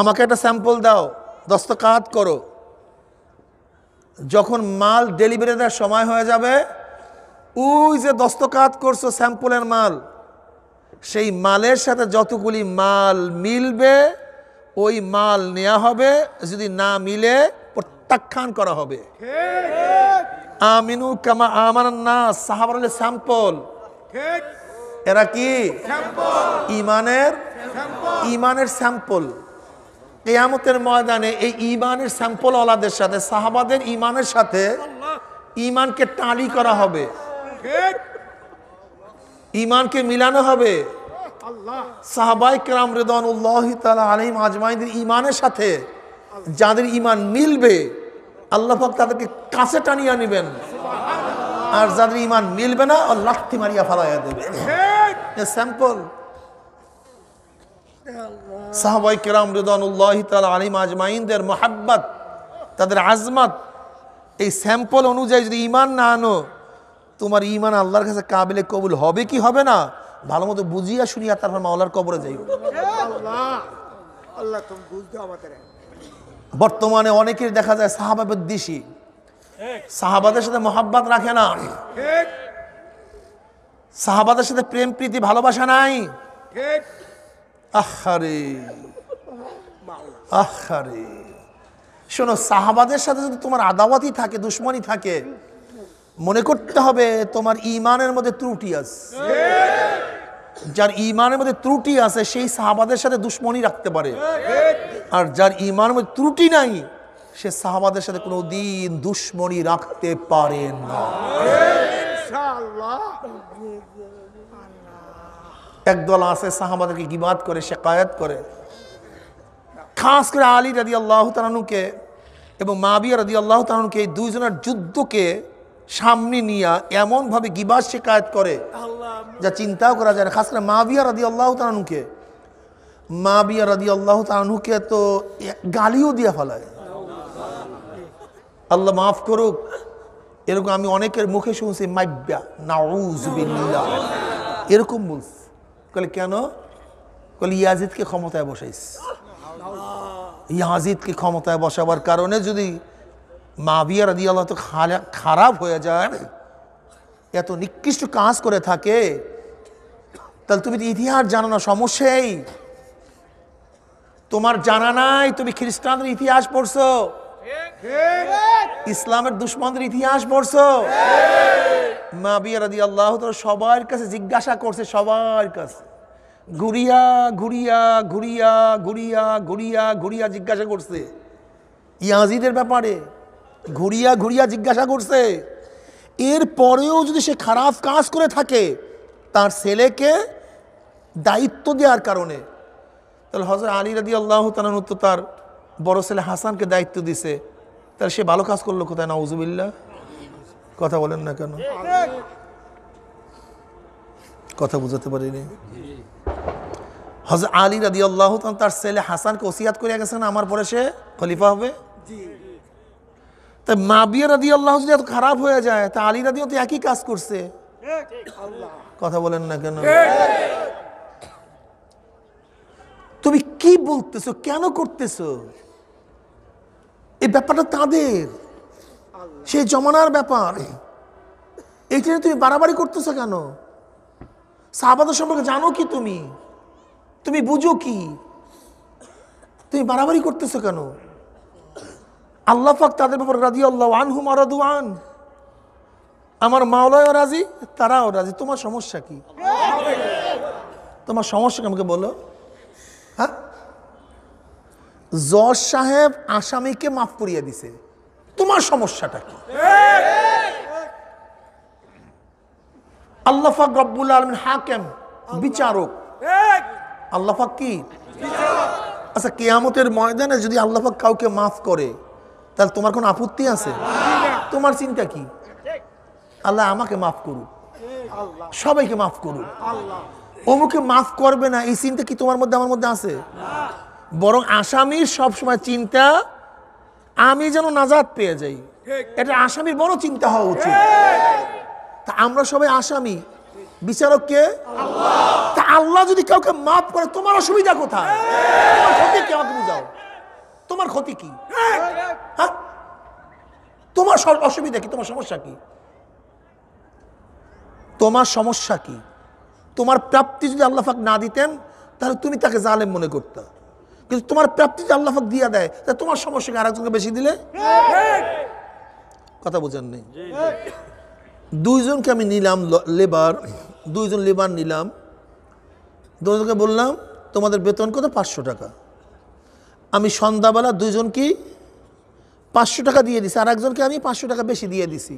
S1: আমাকে একটা স্যাম্পল দাও দস্তকাত করো যখন মাল ডেলিভারি দেওয়ার সময় হয়ে যাবে ওই যে দস্তকাত করছো স্যাম্পলের মাল সেই মালের সাথে যতগুলি মাল মিলবে ওই মাল নেওয়া হবে যদি না মিলে প্রত্যাখ্যান করা হবে আমিনু কামা আমার না সাহাবার স্যাম্পল এরা কি ইমানের ইমানের স্যাম্পল কেয়ামতের ময়দানে এই ইমানের স্যাম্পল ওলাদের সাথে সাহাবাদের ইমানের সাথে ইমানকে টালি করা হবে ঠিক ইমানকে মিলানো হবে সাহাবাই কেরাম ইমানের সাথে যাদের ইমান মিলবে আল্লাহ তাদেরকে কাছে টানিয়ে আনিবেন আর যাদের ইমান মিলবে না আর লাঠি মারিয়া ফালাইয়া দেবে স্যাম্পল সাহাবাই কেরাম রেদন তালা আলিম আজমাইনদের মহাব্বাত তাদের আজমাত এই স্যাম্পল অনুযায়ী যদি ইমান না আনো তোমার ইমান আল্লাহর কাছে কাবিলে কবুল হবে কি হবে না ভালো মতো বুঝিয়া শুনিয়া তারপর মাওলার কবরে যাই বর্তমানে অনেকের দেখা যায় সাহাবাবের দিশি সাহাবাদের সাথে মহাব্বাত রাখে না সাহাবাদের সাথে প্রেম প্রীতি ভালোবাসা নাই আহারে আহারে শোনো সাহাবাদের সাথে যদি তোমার আদাওয়াতি থাকে দুশ্মনী থাকে মনে করতে হবে তোমার ইমানের মধ্যে ত্রুটি আছে যার ইমানের মধ্যে ত্রুটি আছে সেই সাহাবাদের সাথে দুশ্মনী রাখতে পারে আর যার ইমানের মধ্যে ত্রুটি নাই সে সাহাবাদের সাথে কোনো দিন দুশ্মনী রাখতে পারে না একদল আছে সাহাবাদেরকে গিবাদ করে কায়াত করে খাস করে আলী রাজি আল্লাহ তালুকে এবং মাবিয়া রাজি আল্লাহ তালুকে এই দুইজনের যুদ্ধকে সামনে এমন এমনভাবে গিবাস শিকায়ত করে যা চিন্তাও করা যায় না খাস করে মাবিয়া রাদি আল্লাহ তানুকে মাবিয়া রাদি আল্লাহ তানুকে তো গালিও দিয়া ফেলায় আল্লাহ মাফ করুক এরকম আমি অনেকের মুখে শুনছি মাইব্যা নাউজবিল্লা এরকম বলছ কলে কেন কলে ইয়াজিদকে ক্ষমতায় বসাইস ইয়াজিদকে ক্ষমতায় বসাবার কারণে যদি মাবিয়া রাদি আল্লাহ তো খারাপ হয়ে যায় এত নিকৃষ্ট কাজ করে থাকে তাহলে তুমি ইতিহাস জানো না সমস্যাই তোমার জানা নাই তুমি খ্রিস্টানদের ইতিহাস পড়ছ ইসলামের দুশ্মনদের ইতিহাস পড়ছো মাবিয়া আদি আল্লাহ তো সবার কাছে জিজ্ঞাসা করছে সবার কাছে ঘুরিয়া ঘুরিয়া ঘুরিয়া ঘুরিয়া ঘুরিয়া ঘুরিয়া জিজ্ঞাসা করছে ইয়াজিদের ব্যাপারে ঘুরিয়া ঘুরিয়া জিজ্ঞাসা করছে এর পরেও যদি সে খারাপ কাজ করে থাকে তার ছেলেকে দায়িত্ব দেওয়ার কারণে তাহলে হজরত আলী রাদি আল্লাহ তালানু তো তার বড় ছেলে হাসানকে দায়িত্ব দিছে তাহলে সে ভালো কাজ করলো কোথায় নাউজুবিল্লা কথা বলেন না কেন কথা বুঝাতে পারিনি হজর আলী রাদি আল্লাহ তার ছেলে হাসানকে ওসিয়াত গেছে না আমার পরে সে খলিফা হবে তা মাবিয়া রাদি আল্লাহ যদি এত খারাপ হয়ে যায় তা আলী রাদিও তো একই কাজ করছে কথা বলেন না কেন তুমি কি বলতেছো কেন করতেছো এই ব্যাপারটা তাদের সেই জমানার ব্যাপার এইটা তুমি বাড়াবাড়ি করতেছো কেন সাহাবাদের সম্পর্কে জানো কি তুমি তুমি বুঝো কি তুমি বাড়াবাড়ি করতেছো কেন আল্লাহ তাদের ব্যাপারে রাজি আল্লাহ আনহু মারাদুয়ান আমার মাওলায়ও রাজি তারাও রাজি তোমার সমস্যা কি তোমার সমস্যা কি আমাকে বলো হ্যাঁ জজ সাহেব আসামিকে মাফ করিয়ে দিছে তোমার সমস্যাটা কি আল্লাহাক রব্বুল আলমিন হাকেম বিচারক আল্লাহাক কি আচ্ছা কেয়ামতের ময়দানে যদি আল্লাহাক কাউকে মাফ করে তাহলে তোমার কোনো আপত্তি আছে তোমার চিন্তা কি আল্লাহ আমাকে মাফ করুক সবাইকে মাফ করুক অমুকে মাফ করবে না এই চিন্তা কি তোমার মধ্যে আমার মধ্যে আছে বরং আসামির সবসময় চিন্তা আমি যেন নাজাদ পেয়ে যাই এটা আসামির বড় চিন্তা হওয়া উচিত তা আমরা সবাই আসামি বিচারককে তা আল্লাহ যদি কাউকে মাফ করে তোমার অসুবিধা কোথায় কেমন তুমি যাও তোমার ক্ষতি কি হ্যাঁ তোমার অসুবিধা কি তোমার সমস্যা কি তোমার সমস্যা কি তোমার প্রাপ্তি যদি আল্লাহাক না দিতেন তাহলে তুমি তাকে জালেম মনে করতে কিন্তু তোমার প্রাপ্তি যদি আল্লাহাক দিয়ে দেয় তাহলে তোমার সমস্যা কি আরেকজনকে বেশি দিলে কথা বোঝার নেই দুইজনকে আমি নিলাম লেবার দুইজন লেবার নিলাম দুজনকে বললাম তোমাদের বেতন কত পাঁচশো টাকা আমি সন্ধ্যাবেলা কি পাঁচশো টাকা দিয়ে দিছি আর একজনকে আমি পাঁচশো টাকা বেশি দিয়ে দিছি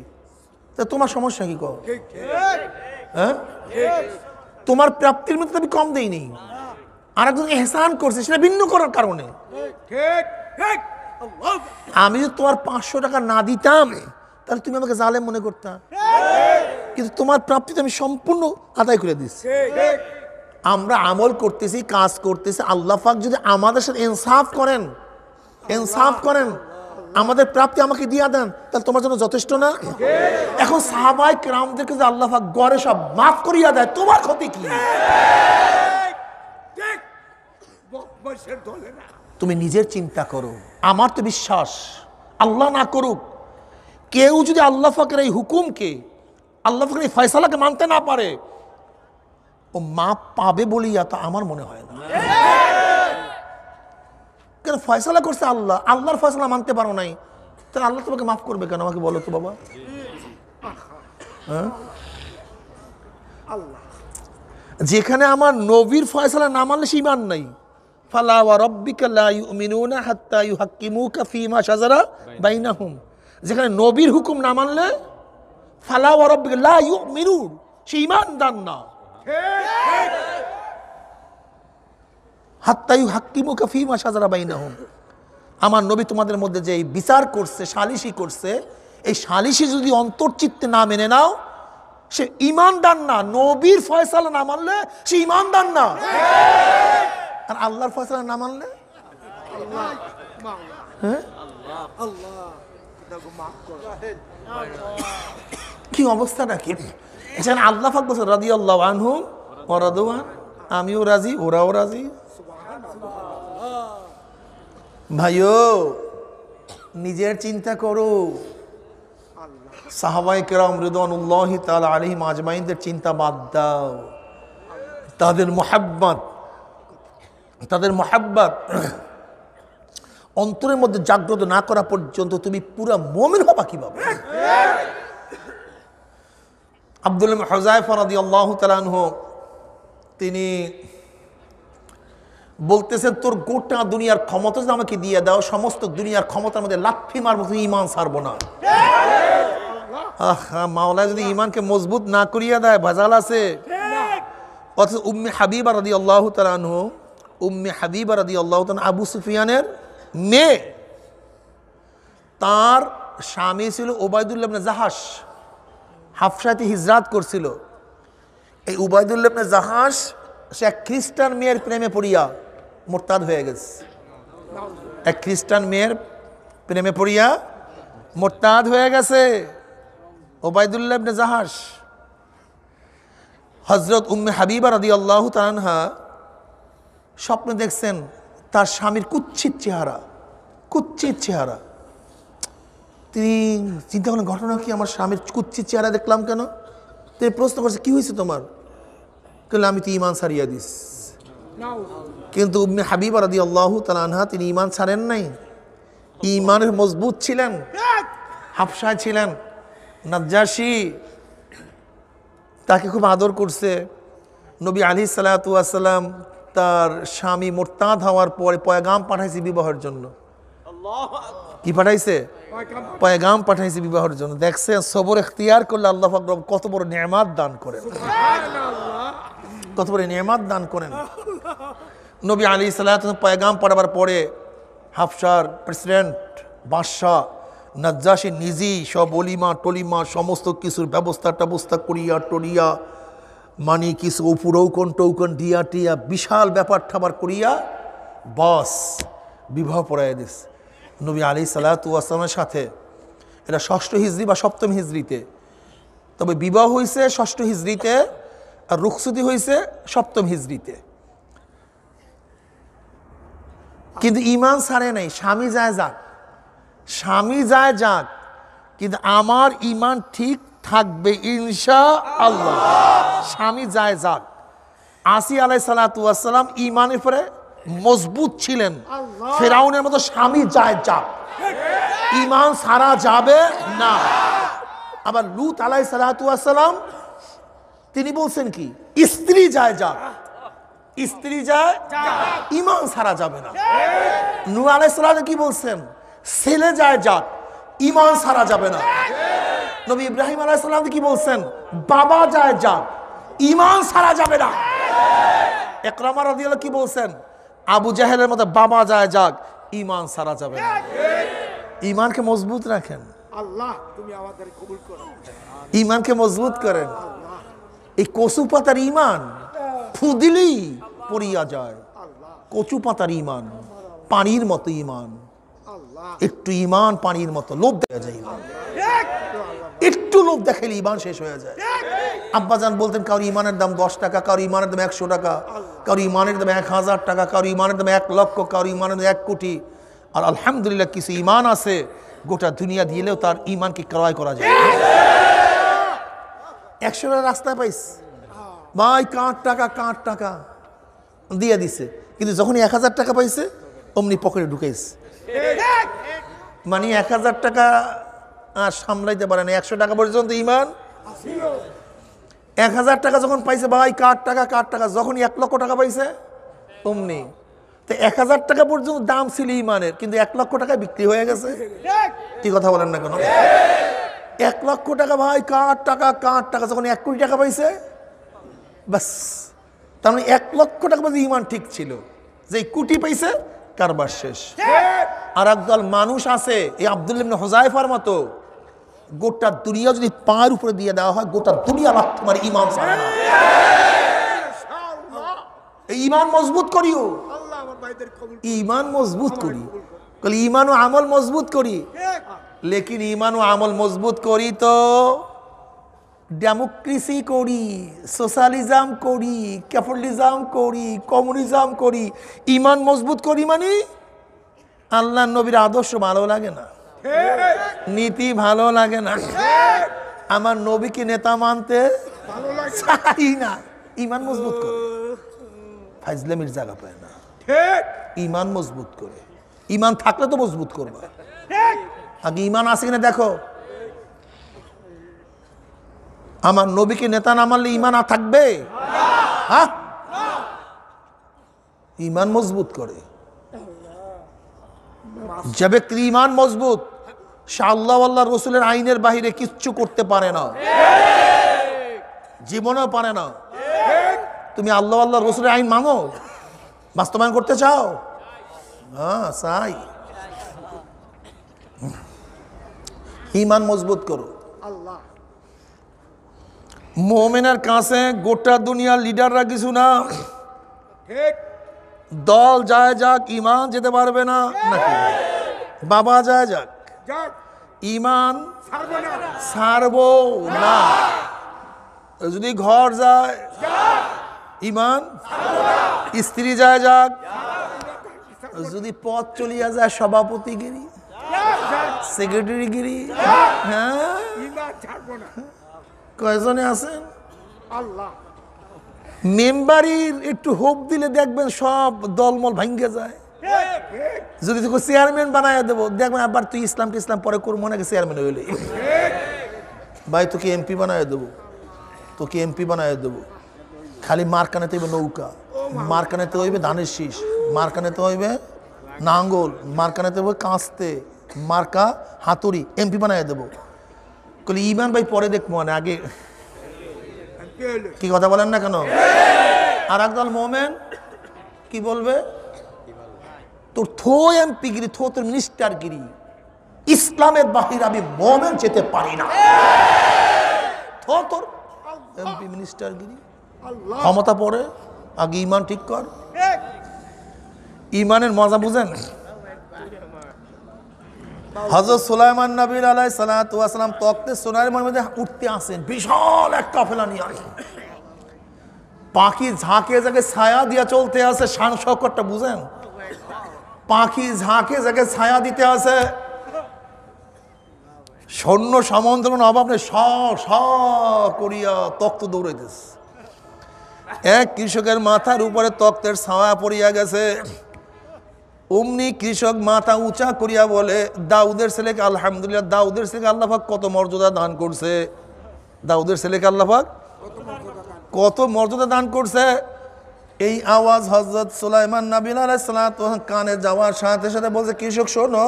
S1: তা তোমার সমস্যা কি কম হ্যাঁ তোমার প্রাপ্তির মধ্যে আমি কম নেই আর একজন এহসান করছে সেটা ভিন্ন করার কারণে আমি যদি তোমার পাঁচশো টাকা না দিতাম তাহলে তুমি আমাকে জালে মনে করতাম কিন্তু তোমার প্রাপ্তি আমি সম্পূর্ণ আদায় করে দিচ্ছি আমরা আমল করতেছি কাজ করতেছি আল্লাহ পাক যদি আমাদের সাথে ইনসাফ করেন ইনসাফ করেন আমাদের প্রাপ্তি আমাকে দিয়া দেন তাহলে তোমার জন্য যথেষ্ট না এখন সাহাবাই রামদেরকে যে আল্লাহ পাক গড়ে সব মাফ করিয়া দেয় তোমার ক্ষতি কি তুমি নিজের চিন্তা করো আমার তো বিশ্বাস আল্লাহ না করুক কেউ যদি আল্লাহ ফাকের এই হুকুমকে আল্লাহ ফাকের এই ফয়সালাকে মানতে না পারে ও মা পাবে বলেই তা আমার মনে হয় না কেন ফয়সলা করছে আল্লাহ আল্লাহর ফয়সলা মানতে পারো নাই তাহলে আল্লাহ তোমাকে মাফ করবে কেন আমাকে বলো তো বাবা হ্যাঁ? যেখানে আমার নবীর ফয়সলা না মানলে সেই মান নাই যেখানে নবীর হুকুম না মানলে ফালাওয়া রব্বিক লা ইউমিনুন না হাত্তায়ু হাক্কিমু কাফি মা সাজারা বাইনা হুম আমার নবী তোমাদের মধ্যে যে বিচার করছে সালিশি করছে এই সালিশি যদি অন্তর্চিত্তে না মেনে নাও সে ইমানদার না নবীর ফয়সালা না মানলে সে ইমানদার না আর আল্লাহর ফয়সালা না মানলে কি অবস্থা নাকি এখানে আল্লাহ ফাক বলছে রাজি আল্লাহ আনহু ওরাদোয়ান আমিও রাজি ওরাও রাজি ভাইও নিজের চিন্তা করো সাহাবাই কেরাম রিদন উল্লাহি তাল আলহি মাজমাইনদের চিন্তা বাদ দাও তাদের মোহাব্বত তাদের মোহাব্বত অন্তরের মধ্যে জাগ্রত না করা পর্যন্ত তুমি পুরা মমিন হবা কিভাবে আব্দুল হজায়ফরাদি আল্লাহ তালানহ তিনি বলতেছেন তোর গোটা দুনিয়ার ক্ষমতা যদি আমাকে দিয়ে দাও সমস্ত দুনিয়ার ক্ষমতার মধ্যে লাফি মার মতো ইমান সারবো না আহা মাওলা যদি ইমানকে মজবুত না করিয়া দেয় ভেজাল আছে অথচ উম্মে হাবিবা রাদি আল্লাহ তালানহ উম্মে হাবিবা রাদি আল্লাহ তালন আবু সুফিয়ানের মেয়ে তার স্বামী ছিল ওবায়দুল্লাহ জাহাস হাফসাতে হিজরাত করছিল এই আপনার জাহাস সে এক খ্রিস্টান মেয়ের প্রেমে পড়িয়া মোরতাদ হয়ে গেছে এক খ্রিস্টান মেয়ের প্রেমে পড়িয়া মোরতাদ হয়ে গেছে ওবায়দুল্লাবনে জাহাস হজরত উম্মে হাবিবা রদি আল্লাহ তানহা স্বপ্নে দেখছেন তার স্বামীর কুচ্ছিত চেহারা কুচ্ছিত চেহারা তিনি চিন্তা করলেন ঘটনা কি আমার স্বামীর কুচ্ছি চেহারা দেখলাম কেন তিনি প্রশ্ন করছে কি হয়েছে তোমার কেন আমি তো ইমান সারিয়া দিস কিন্তু হাবিব আর আল্লাহ তালানহা তিনি ইমান ছাড়েন নাই ইমানের মজবুত ছিলেন হাফসা ছিলেন নাজ্জাসী তাকে খুব আদর করছে নবী আলি সালাতাম তার স্বামী মোরতাদ হওয়ার পরে পয়গাম পাঠাইছে বিবাহের জন্য কি পাঠাইছে পায়গাম পাঠাইছে বিবাহের জন্য দেখছে সবর এখতিয়ার করলে আল্লাহ ফাকরম কত বড় নেমাত দান করেন কত বড় নেমাত দান করেন নবী আলী সাল্লাহ পায়গাম পাঠাবার পরে হাফসার প্রেসিডেন্ট বাদশাহ নাজ্জাসী নিজেই সব অলিমা টলিমা সমস্ত কিছুর ব্যবস্থা টাবস্থা করিয়া টরিয়া মানি কিছু উপর ঔকন টৌকন দিয়া টিয়া বিশাল ব্যাপার ঠাবার করিয়া বাস বিবাহ পড়াইয়া দিস নবী আলি সালাতামের সাথে এটা ষষ্ঠ হিজড়ি বা সপ্তম হিজড়িতে তবে বিবাহ হয়েছে ষষ্ঠ হিজড়িতে আর রুখসুতি হয়েছে সপ্তম হিজড়িতে কিন্তু ইমান সারে নাই স্বামী যায় যাক স্বামী যায় যাক কিন্তু আমার ইমান ঠিক থাকবে ইনশা আল্লাহ স্বামী যায় যাক আসি আলাই সালাতাম ইমানের পরে মজবুত ছিলেন ফেরাউনের মতো স্বামী যায় যাক ইমান সারা যাবে না আবার লুত আলাই সালাতাম তিনি বলছেন কি স্ত্রী যায় যাক স্ত্রী যায় ইমান সারা যাবে না নু আলাই সালাম কি বলছেন ছেলে যায় যাক ইমান সারা যাবে না নবী ইব্রাহিম আলাই সালাম কি বলছেন বাবা যায় যাক ইমান সারা যাবে না একরামা রাদিয়াল কি বলছেন আবু জাহেলের মতো বাবা যায় যাক ইমান সারা যাবে না ইমানকে মজবুত রাখেন তুমি ইমানকে মজবুত করেন এই কচু পাতার ইমান ফুদিলেই পড়িয়া যায় কচু পাতার ইমান পানির মতো ইমান একটু ইমান পানির মতো লোভ দেখা যায় একটু লোভ দেখাইলে ইমান শেষ হয়ে যায় আব্বাজান বলতেন কারো ইমানের দাম দশ টাকা কারো ইমানের দাম একশো টাকা কারো ইমানের দাম এক হাজার টাকা কারো ইমানের দাম এক লক্ষ কারো ইমানের দাম এক কোটি আর আলহামদুলিল্লাহ কিছু ইমান আছে গোটা দুনিয়া দিলেও তার ইমানকে ক্রয় করা যায় একশো টাকা রাস্তা পাইস ভাই কাঁট টাকা কাঁট টাকা দিয়ে দিছে কিন্তু যখনই এক হাজার টাকা পাইছে অমনি পকেটে ঢুকাইছে মানে এক হাজার টাকা আর সামলাইতে পারে না একশো টাকা পর্যন্ত ইমান এক হাজার টাকা যখন পাইছে ভাই কার টাকা কার টাকা যখনই এক লক্ষ টাকা পাইছে অমনি তো এক হাজার টাকা পর্যন্ত দাম ছিল ইমানের কিন্তু এক লক্ষ টাকায় বিক্রি হয়ে গেছে কি কথা বলেন না কেন এক লক্ষ টাকা ভাই কার টাকা কার টাকা যখন এক কোটি টাকা পাইছে বাস তার মানে এক লক্ষ টাকা পর্যন্ত ইমান ঠিক ছিল যে কোটি পাইছে কারবার শেষ আর একদল মানুষ আছে এই আবদুল্লিম হোজাইফার মতো গোটা দুনিয়া যদি পায়ের উপরে দিয়ে দেওয়া হয় গোটা দুনিয়া লাখ তোমার ইমান এই ইমান মজবুত করিও ইমান মজবুত করি ইমান ও আমল মজবুত করি লেকিন ইমান ও আমল মজবুত করি তো ডেমোক্রেসি করি সোশ্যালিজম করি ক্যাপিটালিজম করি কমিউনিজম করি ইমান মজবুত করি মানে আল্লাহ নবীর আদর্শ ভালো লাগে না নীতি ভালো লাগে না আমার নবীকে নেতা মানতে চাই না ইমান মজবুত করে ফাইজলামির জায়গা পায় না ইমান মজবুত করে ইমান থাকলে তো মজবুত করবে আগে ইমান আছে কিনা দেখো আমার নবীকে নেতা না মানলে ইমান আর থাকবে হ্যাঁ ইমান মজবুত করে যে ব্যক্তির ইমান মজবুত সে আল্লাহ আল্লাহ রসুলের আইনের বাহিরে কিচ্ছু করতে পারে না জীবনেও পারে না তুমি আল্লাহ আল্লাহ রসুলের আইন মানো বাস্তবায়ন করতে চাও হ্যাঁ সাই ইমান মজবুত করো মোমেনের কাছে গোটা দুনিয়ার লিডাররা কিছু না ঠিক দল যায় যাক ইমান যেতে পারবে না নাকি বাবা যায় যাক ইমান সারব না যদি ঘর যায় ইমান স্ত্রী যায় যাক যদি পথ চলিয়া যায় সভাপতি সেক্রেটারি সেক্রেটারিগিরি হ্যাঁ কয়জনে আছেন আল্লাহ মেম্বারির একটু হোপ দিলে দেখবেন সব দলমল ভাঙ্গে যায় যদি তোকে চেয়ারম্যান বানায় দেবো দেখবেন আবার তুই ইসলামকে ইসলাম পরে করবো নাকি চেয়ারম্যান হইলে ভাই তোকে এমপি বানায় দেবো তোকে এমপি বানায় দেবো খালি মারকানেতে হইবে নৌকা মারকানেতে হইবে ধানের শীষ মারকানেতে হইবে নাঙ্গল মারকানেতে হইবে কাঁচতে মার্কা হাতুড়ি এমপি বানায় দেবো কলি ইমান ভাই পরে দেখবো না মানে আগে কি কথা বলেন না কেন আর একদল মোমেন কি বলবে তোর থো গিরি থো তোর গিরি ইসলামের বাহির আমি মোমেন যেতে পারি না থো তোর এমপি গিরি ক্ষমতা পড়ে আগে ইমান ঠিক কর ইমানের মজা বুঝেন হজরত সুলাইমান নবীর আলাই সালাতাম তক্তে সোনার মধ্যে উঠতে আসেন বিশাল এক কাফেলা নিয়ে আসেন পাখি ঝাঁকে যাকে ছায়া দিয়া চলতে আসে শান শকরটা বুঝেন পাখি ঝাঁকে যাকে ছায়া দিতে আসে সৈন্য সামন্তরণ অভাব নেই স স করিয়া তক্ত দৌড়াইতেছে এক কৃষকের মাথার উপরে তক্তের ছায়া পড়িয়া গেছে অমনি কৃষক মাথা উঁচা করিয়া বলে দাউদের ছেলেকে আলহামদুলিল্লাহ দাউদের ছেলেকে আল্লাহাক কত মর্যাদা দান করছে দাউদের ছেলেকে আল্লাহাক কত মর্যাদা দান করছে এই আওয়াজ হজরত সুলাইমান নাবিন আলাইসালাম কানে যাওয়ার সাথে সাথে বলছে কৃষক শোনো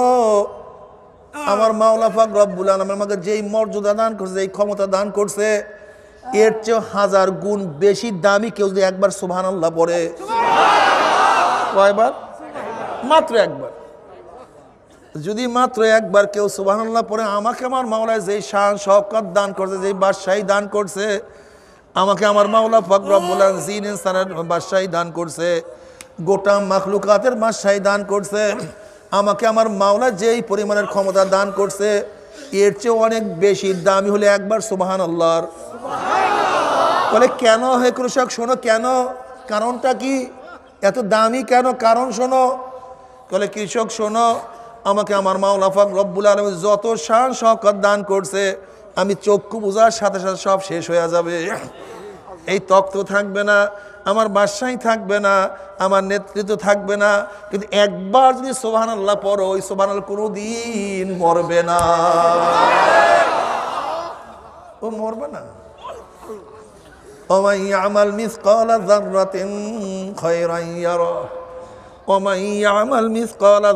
S1: আমার মাওলাফাক রব্বুল আলম আমাকে যেই মর্যাদা দান করছে এই ক্ষমতা দান করছে এর চেয়ে হাজার গুণ বেশি দামি কেউ যদি একবার সুবহান আল্লাহ পরে কয়বার মাত্র একবার যদি মাত্র একবার কেউ সুবাহান্লাহ পরে আমাকে আমার মাওলায় যেই শান শওকত দান করছে যেই বাদশাহী দান করছে আমাকে আমার মাওলা বলেন জিন ইনসানের বাদশাহী দান করছে গোটা মাখলুকাতের বাদশাহী দান করছে আমাকে আমার মাওলা যেই পরিমাণের ক্ষমতা দান করছে এর চেয়ে অনেক বেশি দামি হলে একবার সুবাহান আল্লাহর বলে কেন হে কৃষক শোনো কেন কারণটা কি এত দামি কেন কারণ শোনো তাহলে কৃষক শোনো আমাকে আমার মাওলাফাক রব্বুল আলমী যত শান শকত দান করছে আমি চক্ষু বোঝার সাথে সাথে সব শেষ হয়ে যাবে এই তক্ত থাকবে না আমার বাসাই থাকবে না আমার নেতৃত্ব থাকবে না কিন্তু একবার যদি সোহান আল্লাহ পড়ো ওই সোহান আল্লাহ কোনো দিন মরবে না ও মরবে না আমাল মিস কলা জার্রাতিন খয়রাইয়ারা মিস কলা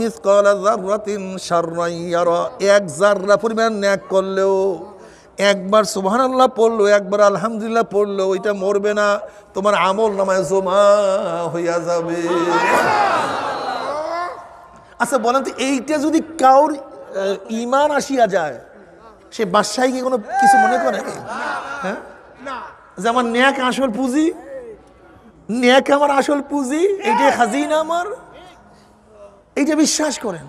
S1: মিস কলা এক পরিমাণ ন্যাক করলেও একবার সুবাহান পড়লো একবার আলহামদুলিল্লাহ পড়লো ওইটা মরবে না তোমার আমল নামায় জমা হইয়া যাবে আচ্ছা বলেন তো এইটা যদি কাউর ইমান আসিয়া যায় সে বাদশাহী কি কোনো কিছু মনে করে হ্যাঁ যে আমার ন্যাক আসল পুঁজি নেক আমার আসল পুঁজি এইটা হাজিন আমার এইটা বিশ্বাস করেন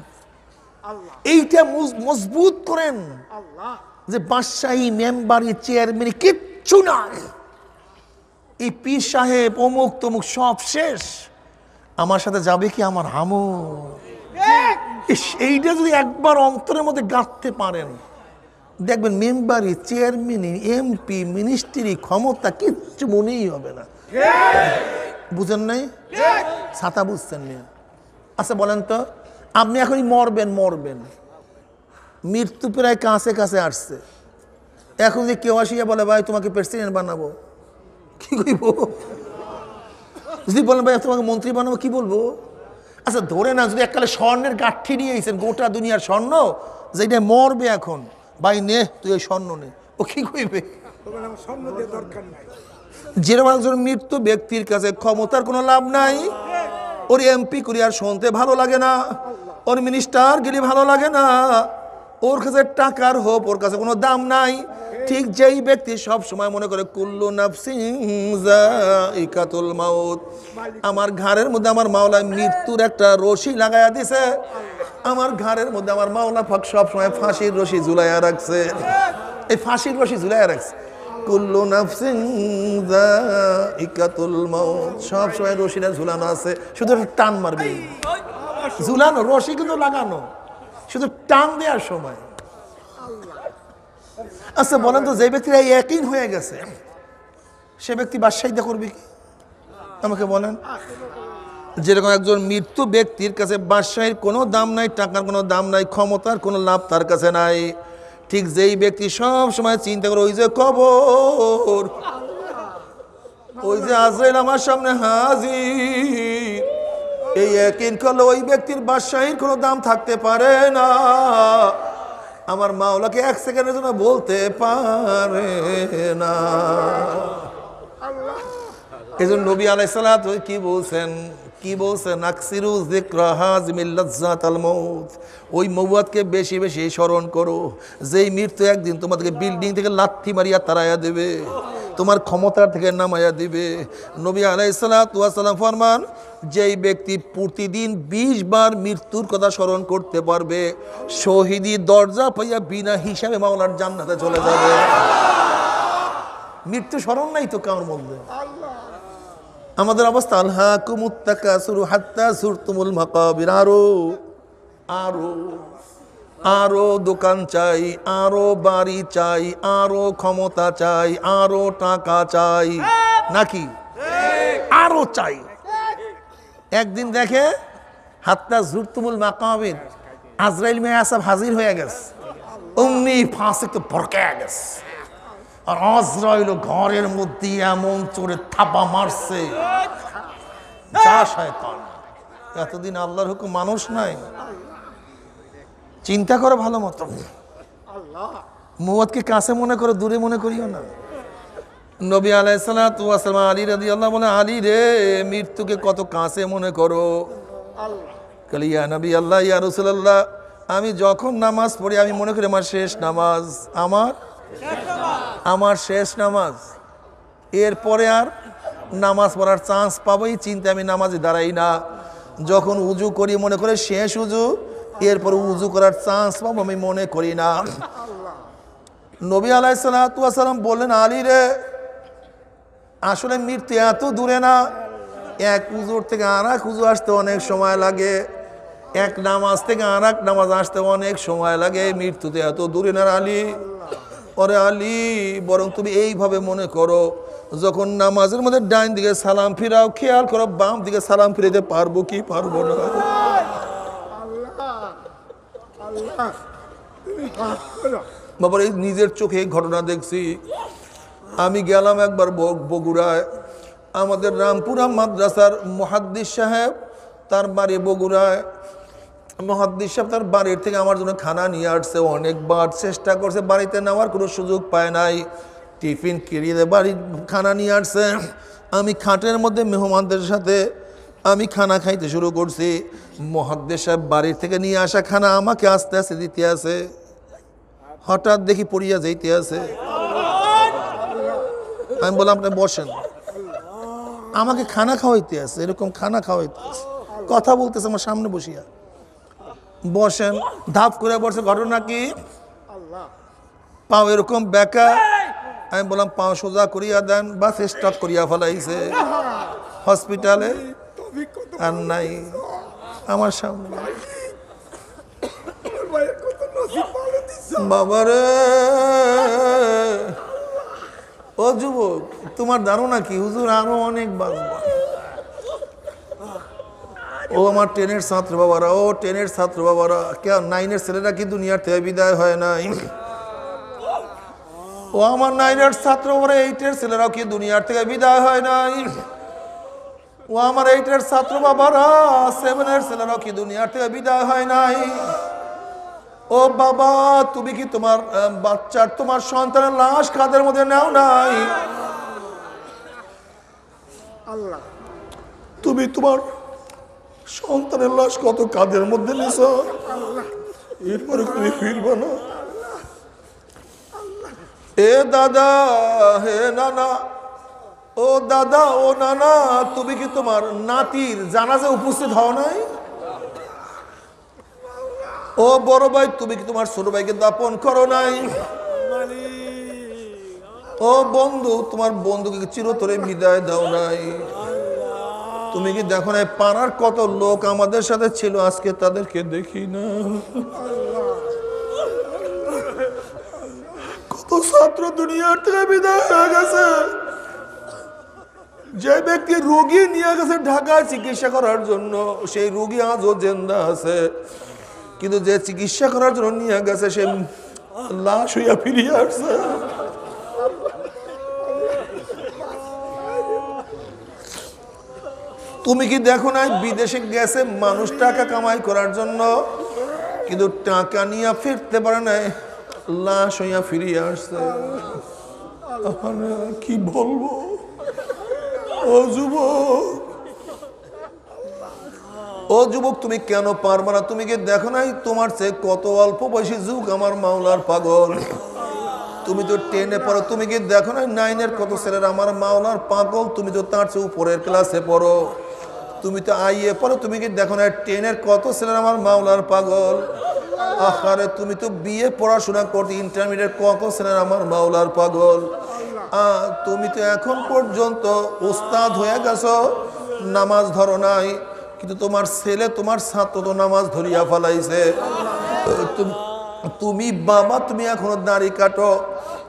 S1: এইটা মজবুত করেন যে বাদশাহী মেম্বারি চেয়ারম্যান কিচ্ছু নাই এই পীর সাহেব অমুক তমুক সব শেষ আমার সাথে যাবে কি আমার হামু এইটা যদি একবার অন্তরের মধ্যে গাঁথতে পারেন দেখবেন মেম্বারি চেয়ারম্যান এমপি মিনিস্ট্রি ক্ষমতা কিচ্ছু মনেই হবে না বুঝেন নাই ছাতা বুঝছেন না আচ্ছা বলেন তো আপনি এখনই মরবেন মরবেন মৃত্যু প্রায় কাছে কাছে আসছে এখন যে কেউ আসিয়া বলে ভাই তোমাকে প্রেসিডেন্ট বানাবো কি কইব যদি বলেন ভাই তোমাকে মন্ত্রী বানাবো কি বলবো আচ্ছা ধরে না যদি এককালে স্বর্ণের গাঠি নিয়ে এসেছেন গোটা দুনিয়ার স্বর্ণ যেটা মরবে এখন ভাই নে তুই ওই স্বর্ণ নে ও কি কইবে
S2: স্বর্ণ দরকার নাই
S1: যেরকম একজন মৃত্যু ব্যক্তির কাছে ক্ষমতার কোনো লাভ নাই ওর এমপি করি আর শুনতে ভালো লাগে না ওর মিনিস্টার গেলে ভালো লাগে না ওর কাছে টাকার হোপ ওর কাছে কোনো দাম নাই ঠিক যেই ব্যক্তি সব সময় মনে করে কুল্লু নাফসিংতুল মাউত আমার ঘাড়ের মধ্যে আমার মাওলা মৃত্যুর একটা রশি লাগাইয়া দিছে আমার ঘাড়ের মধ্যে আমার মাওলা ফাঁক সব সময় ফাঁসির রশি ঝুলাইয়া রাখছে এই ফাঁসির রশি ঝুলাইয়া রাখছে কুল্লু নাফসিন ইকাতুল মাউত সব সময় রশিটা ঝুলানো আছে শুধু টান মারবে ঝুলানো রশি কিন্তু লাগানো শুধু টান দেওয়ার সময় আচ্ছা বলেন তো যে ব্যক্তিরা এই একই হয়ে গেছে সে ব্যক্তি বাদশাহিদা করবে কি আমাকে বলেন যেরকম একজন মৃত্যু ব্যক্তির কাছে বাদশাহীর কোনো দাম নাই টাকার কোনো দাম নাই ক্ষমতার কোনো লাভ তার কাছে নাই ঠিক যেই ব্যক্তি সব সময় চিন্তা করে ওই যে কবর ওই যে আজরাইল আমার সামনে হাজির এই একিন করলে ওই ব্যক্তির বাদশাহীর কোনো দাম থাকতে পারে না আমার মা ওলাকে এক সেকেন্ডের জন্য বলতে পারে না এই জন্য নবী আলাইসাল্লাহ কি বলছেন কি বলছে নাকসিরু জিক্রাহাজ ওই মৌয়াদকে বেশি বেশি স্মরণ করো যেই মৃত্যু একদিন তোমাদেরকে বিল্ডিং থেকে লাথি মারিয়া তারাইয়া দেবে তোমার ক্ষমতার থেকে নামাইয়া দিবে নবী আলাইসালাম ফরমান যেই ব্যক্তি প্রতিদিন ২০ বার মৃত্যুর কথা স্মরণ করতে পারবে শহীদি দরজা পাইয়া বিনা হিসাবে মাওলার জান্নাতে চলে যাবে মৃত্যু স্মরণ নাই তো কার মধ্যে আল্লাহ আমাদের অবস্থা আল্লাহ কুমুত্তাকা সুরু হাত্তা সুর তুমুল মকাবির আরো আরো আরো দোকান চাই আরো বাড়ি চাই আরো ক্ষমতা চাই আরো টাকা চাই নাকি আরো চাই একদিন দেখে হাত্তা জুরতুমুল মাকাবিন আজরাইল মেয়ে হাজির হয়ে গেছে অমনি ফাঁসে তো ভরকে গেছে আর আজরাইল ঘরের মধ্যে এমন চোরে থাপা মারছে যা এতদিন আল্লাহর হুকুম মানুষ নাই চিন্তা করো ভালো মতো মৌয়াদকে কাছে মনে করো দূরে মনে করিও না নবী আলাইসালাম আলী রাজি আল্লাহ বলে আলী রে মৃত্যুকে কত কাছে মনে করো ইয়া নবী আল্লাহ ইয়া রসুল্লাহ আমি যখন নামাজ পড়ি আমি মনে করি আমার শেষ নামাজ আমার আমার শেষ নামাজ এরপরে আর নামাজ পড়ার চান্স পাবোই চিন্তা আমি নামাজে দাঁড়াই না যখন উজু করি মনে করে শেষ উজু এরপর উজু করার চান্স পাবো আমি মনে করি না নবী আলাইসালাম বললেন আলী রে আসলে মৃত্যু এত দূরে না এক উজুর থেকে আর এক উজু আসতে অনেক সময় লাগে এক নামাজ থেকে আর এক নামাজ আসতে অনেক সময় লাগে মৃত্যুতে এত দূরে না আলী ওরে আলী বরং তুমি এইভাবে মনে করো যখন নামাজের মধ্যে ডাইন দিকে সালাম ফিরাও খেয়াল করো বাম দিকে সালাম ফিরাতে পারবো কি পারবো না বাবার এই নিজের চোখে ঘটনা দেখছি আমি গেলাম একবার বগুড়ায় আমাদের রামপুরা মাদ্রাসার মহাদ্দিস সাহেব তার বাড়ি বগুড়ায় মহাদ্দিস সাহেব তার বাড়ির থেকে আমার জন্য খানা নিয়ে আসছে অনেকবার চেষ্টা করছে বাড়িতে নেওয়ার কোনো সুযোগ পায় নাই টিফিন কিরিয়ে বাড়ির খানা নিয়ে আসছে আমি খাটের মধ্যে মেহমানদের সাথে আমি খানা খাইতে শুরু করছি মহাদ্দেশ সাহেব বাড়ির থেকে নিয়ে আসা খানা আমাকে আস্তে আস্তে দিতে আছে হঠাৎ দেখি পড়িয়া যাইতে আছে আমি বললাম আপনি বসেন আমাকে খানা খাওয়াইতে আছে এরকম খানা খাওয়াইতে আছে কথা বলতেছে আমার সামনে বসিয়া বসেন ধাপ করে বসে ঘটনা কি পাও এরকম বেকা আমি বললাম পাও সোজা করিয়া দেন বা স্টপ করিয়া ফেলাইছে হসপিটালে আর নাই আমার সামনে বাবারে ও যুবক তোমার ধারণা কি হুজুর আরো অনেক বাজবা ও আমার টেনের ছাত্র বাবারা ও টেনের ছাত্র বাবারা কেন নাইনের ছেলেরা কি দুনিয়ার থেকে বিদায় হয় নাই ও আমার নাইনের ছাত্র বাবারা এইটের ছেলেরাও কি দুনিয়ার থেকে বিদায় হয় নাই ও আমার এইটের ছাত্র বাবারা সেভেনের ছেলেরাও কি দুনিয়ার থেকে বিদায় হয় নাই ও বাবা তুমি কি তোমার বাচ্চার তোমার সন্তানের লাশ কাদের মধ্যে নাও নাই আল্লাহ তুমি তোমার সন্তানের লাশ কত কাদের মধ্যে নিছ এরপরে তুমি ফিরব না এ দাদা হে নানা ও দাদা ও নানা তুমি কি তোমার নাতির জানাজে উপস্থিত হও নাই ও বড় ভাই তুমি কি তোমার ছোট ভাইকে দাপন করো নাই ও বন্ধু তোমার বন্ধুকে চিরতরে বিদায় দাও নাই তুমি কি দেখো না পাড়ার কত লোক আমাদের সাথে ছিল আজকে তাদেরকে দেখি না কত ছাত্র দুনিয়ার থেকে বিদায় হয়ে গেছে যে ব্যক্তি রোগী নিয়ে গেছে ঢাকায় চিকিৎসা করার জন্য সেই রোগী আজও জেন্দা আছে কিন্তু যে চিকিৎসা করার জন্য নিয়ে গেছে সে লাশ হইয়া ফিরিয়ে আসছে তুমি কি দেখো না বিদেশে গেছে মানুষ টাকা কামাই করার জন্য কিন্তু টাকা নিয়ে ফিরতে পারে নাই লাশ হইয়া ফিরিয়ে আসছে কি বলবো ও
S2: যুবক
S1: ও যুবক তুমি কেন পারবা না তুমি কি দেখো নাই তোমার চেয়ে কত অল্প বয়সী যুগ আমার মাওলার পাগল তুমি তো টেনে পড়ো তুমি কি দেখো নাই নাইনের কত ছেলের আমার মাওলার পাগল তুমি তো তার চেয়ে উপরের ক্লাসে পড়ো তুমি তো আইয়ে পড়ো তুমি কি দেখো না টেনের কত ছেলেরা আমার মাওলার পাগল আহারে তুমি তো বিয়ে পড়াশোনা করতে ইন্টারমিডিয়েট কত ছেলেরা আমার মাওলার পাগল তুমি তো এখন পর্যন্ত ওস্তাদ হয়ে গেছো নামাজ ধরো নাই কিন্তু তোমার ছেলে তোমার ছাত্র তো নামাজ ধরিয়া ফেলাইছে তুমি বাবা তুমি এখনো দাড়ি কাটো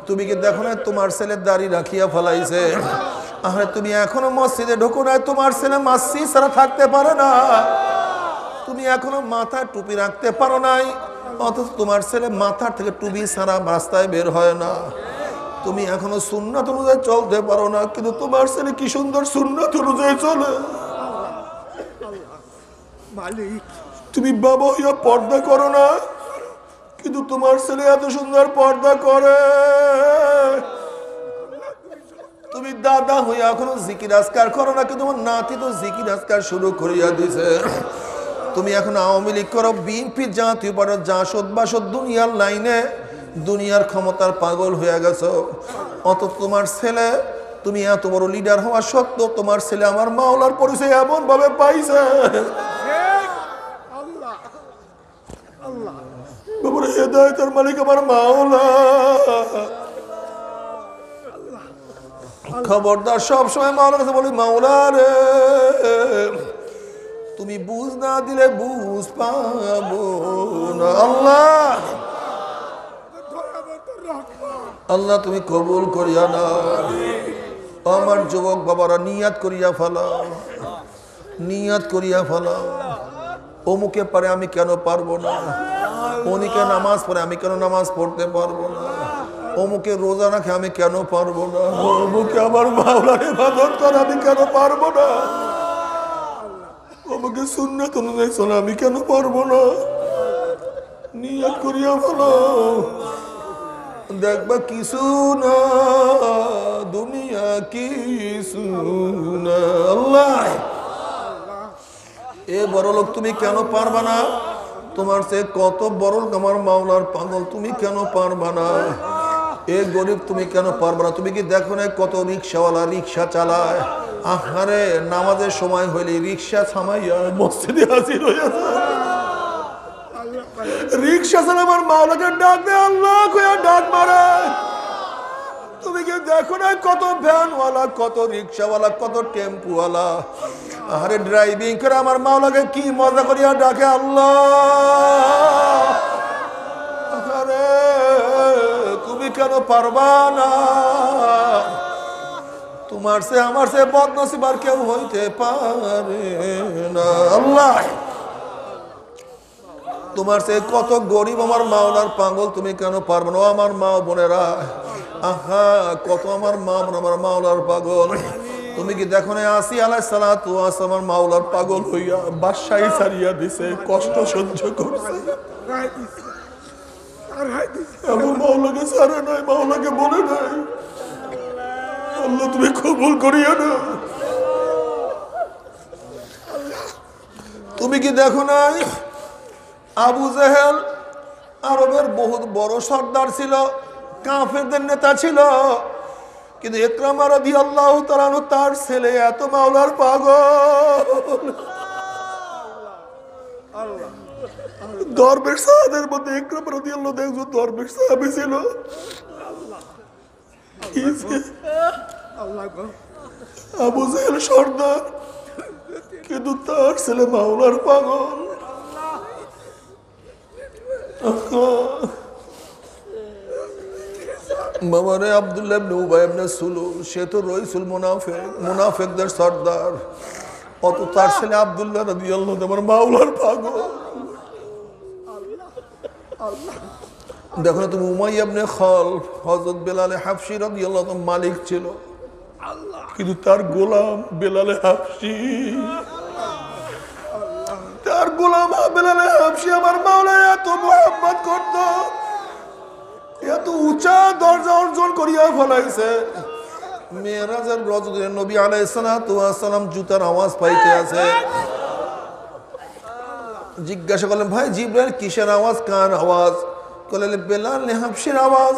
S1: তুমি কি দেখো না তোমার ছেলে দাড়ি রাখিয়া ফেলাইছে আরে তুমি এখনো মসজিদে ঢোকো না তোমার ছেলে মাসি ছাড়া থাকতে পারে না তুমি এখনো মাথা টুপি রাখতে পারো নাই অথচ তোমার ছেলে মাথার থেকে টুপি সারা রাস্তায় বের হয় না তুমি এখনো সুন্নত অনুযায়ী চলতে পারো না কিন্তু তোমার ছেলে কি সুন্দর সুন্নত অনুযায়ী চলে তুমি বাবা হইয়া পর্দা করো না কিন্তু তোমার ছেলে এত সুন্দর পর্দা করে তুমি দাদা হইয়া এখনো জিকির আজকার করো না কিন্তু তোমার নাতি তো জিকির আজকার শুরু করিয়া দিছে তুমি এখন আওয়ামী লীগ করো বিএনপি জাতীয় পারো জাসদ বাসদ দুনিয়ার লাইনে দুনিয়ার ক্ষমতার পাগল হয়ে গেছো অত তোমার ছেলে তুমি এত বড় লিডার হওয়া সত্ত্বেও তোমার ছেলে আমার মাওলার পরিচয় এমন ভাবে পাইছে মালিক আমার মাওলা খবরদার সবসময় মাওলার কাছে বলি মাওলার তুমি বুঝ না দিলে বুঝ পাবো না আল্লাহ আল্লাহ তুমি কবুল করিয়া না আমার যুবক বাবারা নিয়াত করিয়া ফালা নিয়াত করিয়া ফেলাও অমুকে পারে আমি কেন পারবো না উনি কেন নামাজ পড়ে আমি কেন নামাজ পড়তে পারবো না অমুকে রোজা রাখে আমি কেন পারবো না অমুকে আমার বাবার ইবাদত করে আমি কেন পারবো না অমুকে সুন্নাত অনুযায়ী শোনা আমি কেন পারবো না নিয়াত করিয়া বল দেখবা কিছু না দুনিয়া কিছু না আল্লাহ এ বড় লোক তুমি কেন পারবা না তোমার সে কত বড় আমার মাওলার পাগল তুমি কেন পারবা না এ গরিব তুমি কেন পারবো না তুমি কি দেখো না কত রিক্সাওয়ালা রিক্সা চালায় আহারে নামাজের সময় হইলে রিক্সা থামাইয়া মসজিদে হাজির হয়ে
S3: রিক্সা চালাবার মাওলাকে ডাক দেয় আল্লাহ কয়া ডাক মারে তুমি কি
S1: দেখো না কত ভ্যানওয়ালা কত রিক্সাওয়ালা কত টেম্পুওয়ালা আহারে ড্রাইভিং করে আমার মাওলাকে কি মজা করিয়া ডাকে আল্লাহ তুই কেন পারবা না তোমার সে আমার সে বদনসিব আর কেউ হইতে পারে না আল্লাহ তোমার সে কত গরিব আমার মাওলার পাগল তুমি কেন পারবে না আমার মা বোনেরা আহা কত আমার মা বোন আমার মাওলার পাগল তুমি কি দেখো না আসি আলাই সালা সালাতু আমার মাওলার পাগল হইয়া বাদশাহী সারিয়া দিছে কষ্ট সহ্য করছে
S2: আল্লাহ তুমি কবুল করিও না
S1: তুমি কি দেখো নাই আবু জাহেল আরবের বহুত বড় সর্দার ছিল কাফেরদের নেতা ছিল কিন্তু একরামা রাধি আল্লাহ তার ছেলে এত মাওলার পাগল
S3: আল্লাহ ধর্মের সাহাদের মধ্যে একরাম রাজি আল্লাহ দেখছো ধর্মের সাহাবি ছিল
S1: আবু জাহেল সর্দার কিন্তু তার ছেলে মাওলার পাগল মামারে আবদুল্লাহ নৌবাই আপনার সুলু সে তো রইসুল মুনাফেক মুনাফেকদের সর্দার অত তার ছেলে আবদুল্লাহ রাজি আল্লাহ আমার মাওলার পাগল দেখো না তুমি উমাই আপনি খল হজরত বেলালে হাফসি রাদি আল্লাহ মালিক ছিল কিন্তু তার গোলাম বেলালে হাফসি
S3: তার গোলাম বেলালে হাফসি আমার মাওলা এত মোহাম্মত করত এত উঁচা দরজা অর্জন করিয়া ফলাইছে
S1: মেয়েরাজের রজদের নবী আলাইসালাম জুতার আওয়াজ পাইতে আছে জিজ্ঞাসা করলেন ভাই জিব্রাইল কিসের আওয়াজ কার আওয়াজ করলেন বেলাল হাফসির আওয়াজ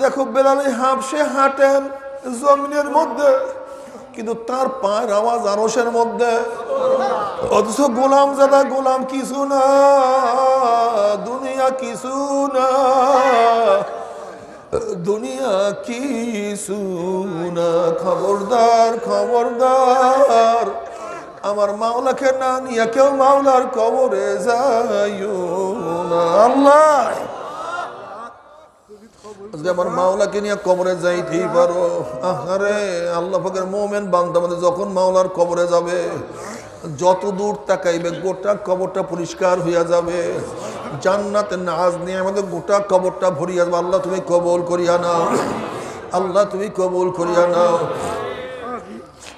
S1: দেখো বেলাল হাঁপসে হাঁটেন জমিনের মধ্যে কিন্তু তার পায়ের আওয়াজ আরসের মধ্যে অথচ গোলাম দাদা গোলাম কিছু না দুনিয়া কিছু না দুনিয়া কিছু না খবরদার খবরদার আমার মাওলাকে না নিয়া কেউ মাওলার কবরে যাইও আমার মাওলাকে নিয়ে কবরে যাইতেই পারো আরে আল্লাহ ফাঁকের মোমেন বান্ধব মানে যখন মাওলার কবরে যাবে যত দূর তাকাইবে গোটা কবরটা পরিষ্কার হইয়া যাবে জান্নাতে নাজ নিয়ে আমাদের গোটা কবরটা ভরিয়া যাবে আল্লাহ তুমি কবল করিয়া নাও আল্লাহ তুমি কবল করিয়া নাও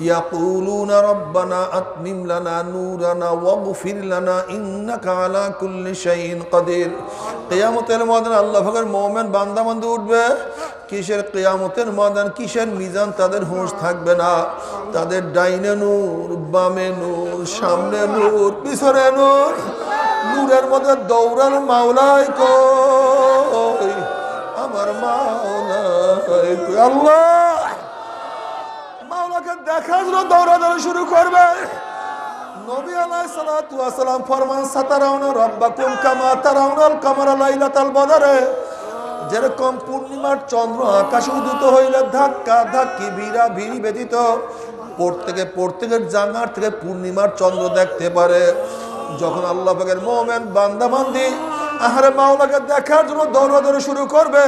S1: يقولون ربنا أتمم لنا نورنا واغفر لنا إنك على كل شيء قدير কেয়ামতের ময়দান আল্লাহ ফাকের মোমেন বান্দাবন্দি উঠবে কিসের কেয়ামতের মাদান কিসের মিজান তাদের হোঁশ থাকবে না তাদের ডাইনে নূর বামে নূর সামনে নূর পিছনে নূর নূরের মধ্যে দৌড়ান মাওলাই
S2: কই আমার মাওলাই আল্লাহ
S1: দেখার জন্য দৌড়াদৌড়ি শুরু করবে নবী ফরমান যেরকম পূর্ণিমার চন্দ্র আকাশে উদিত হইলে ধাক্কা ধাক্কি ভিড়া ভিড়ি ব্যতীত প্রত্যেকে প্রত্যেকের জাঙ্গার থেকে পূর্ণিমার চন্দ্র দেখতে পারে যখন আল্লাহের পাকের মোমেন আহারে মাওলাকে দেখার জন্য দৌড়াদৌড়ি শুরু করবে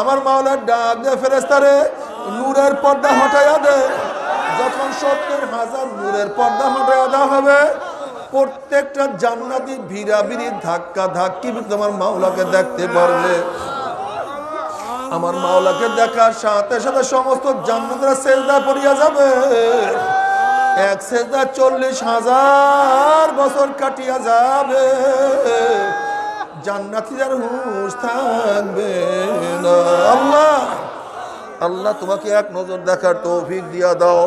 S1: আমার মাওলার ডাক দিয়ে ফেরেস্তারে নূরের পর্দা হটাইয়া দেয় যখন সত্তর হাজার নূরের পর্দা হটায় আদা হবে প্রত্যেকটা জান্নাতি ভিড়াভিড়ি ধাক্কা ধাক্কি তোমার মাওলাকে দেখতে পারবে আমার মাওলাকে দেখার সাথে সাথে সমস্ত জান্নাতরা সেজদা পড়িয়া যাবে এক সেজদা চল্লিশ হাজার বছর কাটিয়া যাবে জান্নাতি যার হুঁশ থাকবে না আল্লাহ আল্লাহ তোমাকে এক নজর দেখার তৌফিক দিয়া দাও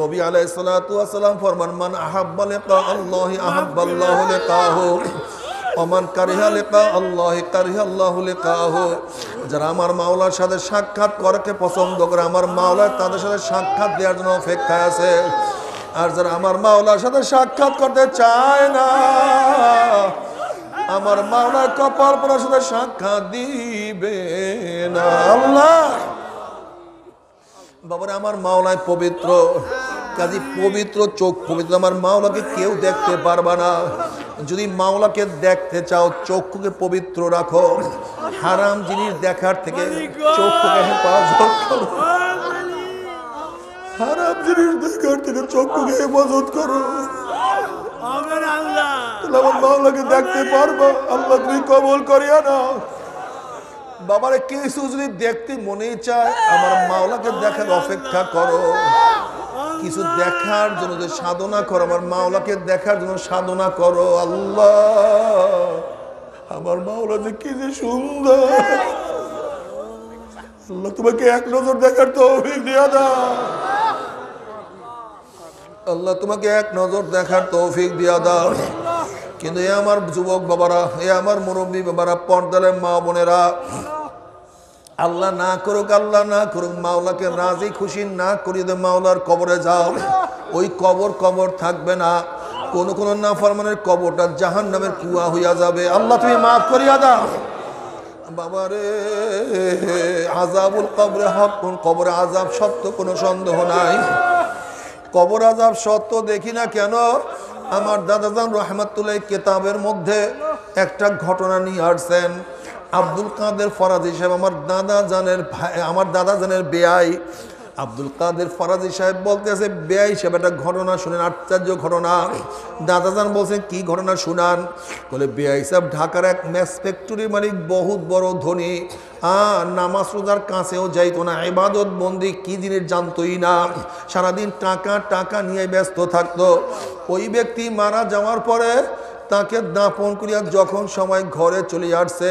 S1: নবী আলাই ফরমান মান আহাব্বা লেকা আল্লাহ আহাব্বাল্লাহ অমান কারিহা আল্লাহ কারিহা আল্লাহ যারা আমার মাওলার সাথে সাক্ষাৎ করাকে পছন্দ করে আমার মাওলার তাদের সাথে সাক্ষাৎ দেওয়ার জন্য অপেক্ষায় আছে আর যারা আমার মাওলার সাথে সাক্ষাৎ করতে চায় না আমার মাওলা কপাল পড়ার সাথে সাক্ষাৎ দিবে না আল্লাহ বাবারা আমার মাওলায় পবিত্র কাজে পবিত্র চোখ পবিত্র আমার মাওলাকে কেউ দেখতে পারবা না যদি মাওলাকে দেখতে চাও চক্ষুকে পবিত্র রাখো হারাম জিনিস দেখার থেকে চক্ষুকে হেফাজত করো
S3: হারাম জিনিস দেখার থেকে চক্ষুকে হেফাজত করো আমার মাওলাকে দেখতে পারবো আল্লাহ তুমি কবল করিয়া
S1: না বাবার কিছু যদি দেখতে মনে চায় আমার মাওলাকে দেখার অপেক্ষা করো
S2: কিছু দেখার
S1: জন্য যে সাধনা করো আমার মাওলাকে দেখার জন্য সাধনা করো আল্লাহ আমার মাওলা যে কি যে সুন্দর আল্লাহ তোমাকে এক নজর দেখার তো আল্লাহ তোমাকে এক নজর দেখার তৌফিক দিয়া দাও কিন্তু এ আমার যুবক বাবারা এ আমার মুরব্বী বাবারা পর্দালের মা বোনেরা আল্লাহ না করুক আল্লাহ না করুক মাওলাকে রাজি খুশি না করিয়ে দে মাওলার কবরে যাও ওই কবর কবর থাকবে না কোন কোন ফরমানের কবরটা জাহান নামের কুয়া হইয়া যাবে আল্লাহ তুমি মাফ করিয়া দাও রে আজাবুল কবরে হক কোন কবরে আজাব সত্য কোনো সন্দেহ নাই কবর আজাব সত্য দেখি না কেন আমার দাদাজান রহমাতুল্লাহ কেতাবের মধ্যে একটা ঘটনা নিয়ে আসছেন আব্দুল কাদের ফরাজি সাহেব আমার দাদা জানের ভাই আমার দাদা জানের বেআই আব্দুল কাদের ফরাজি সাহেব বলতেছে বেআই সাহেব একটা ঘটনা শুনেন আশ্চর্য ঘটনা দাদাজান বলছেন কি ঘটনা শুনান বলে বেআই সাহেব ঢাকার এক ম্যাস ফ্যাক্টরি মালিক বহুত বড় ধনী হ্যাঁ নামাজ রোজার কাছেও যাইতো না এবাদত বন্দি কি জিনিস জানতোই না সারাদিন টাকা টাকা নিয়ে ব্যস্ত থাকতো ওই ব্যক্তি মারা যাওয়ার পরে তাকে দাপন করিয়া যখন সময় ঘরে চলে আসছে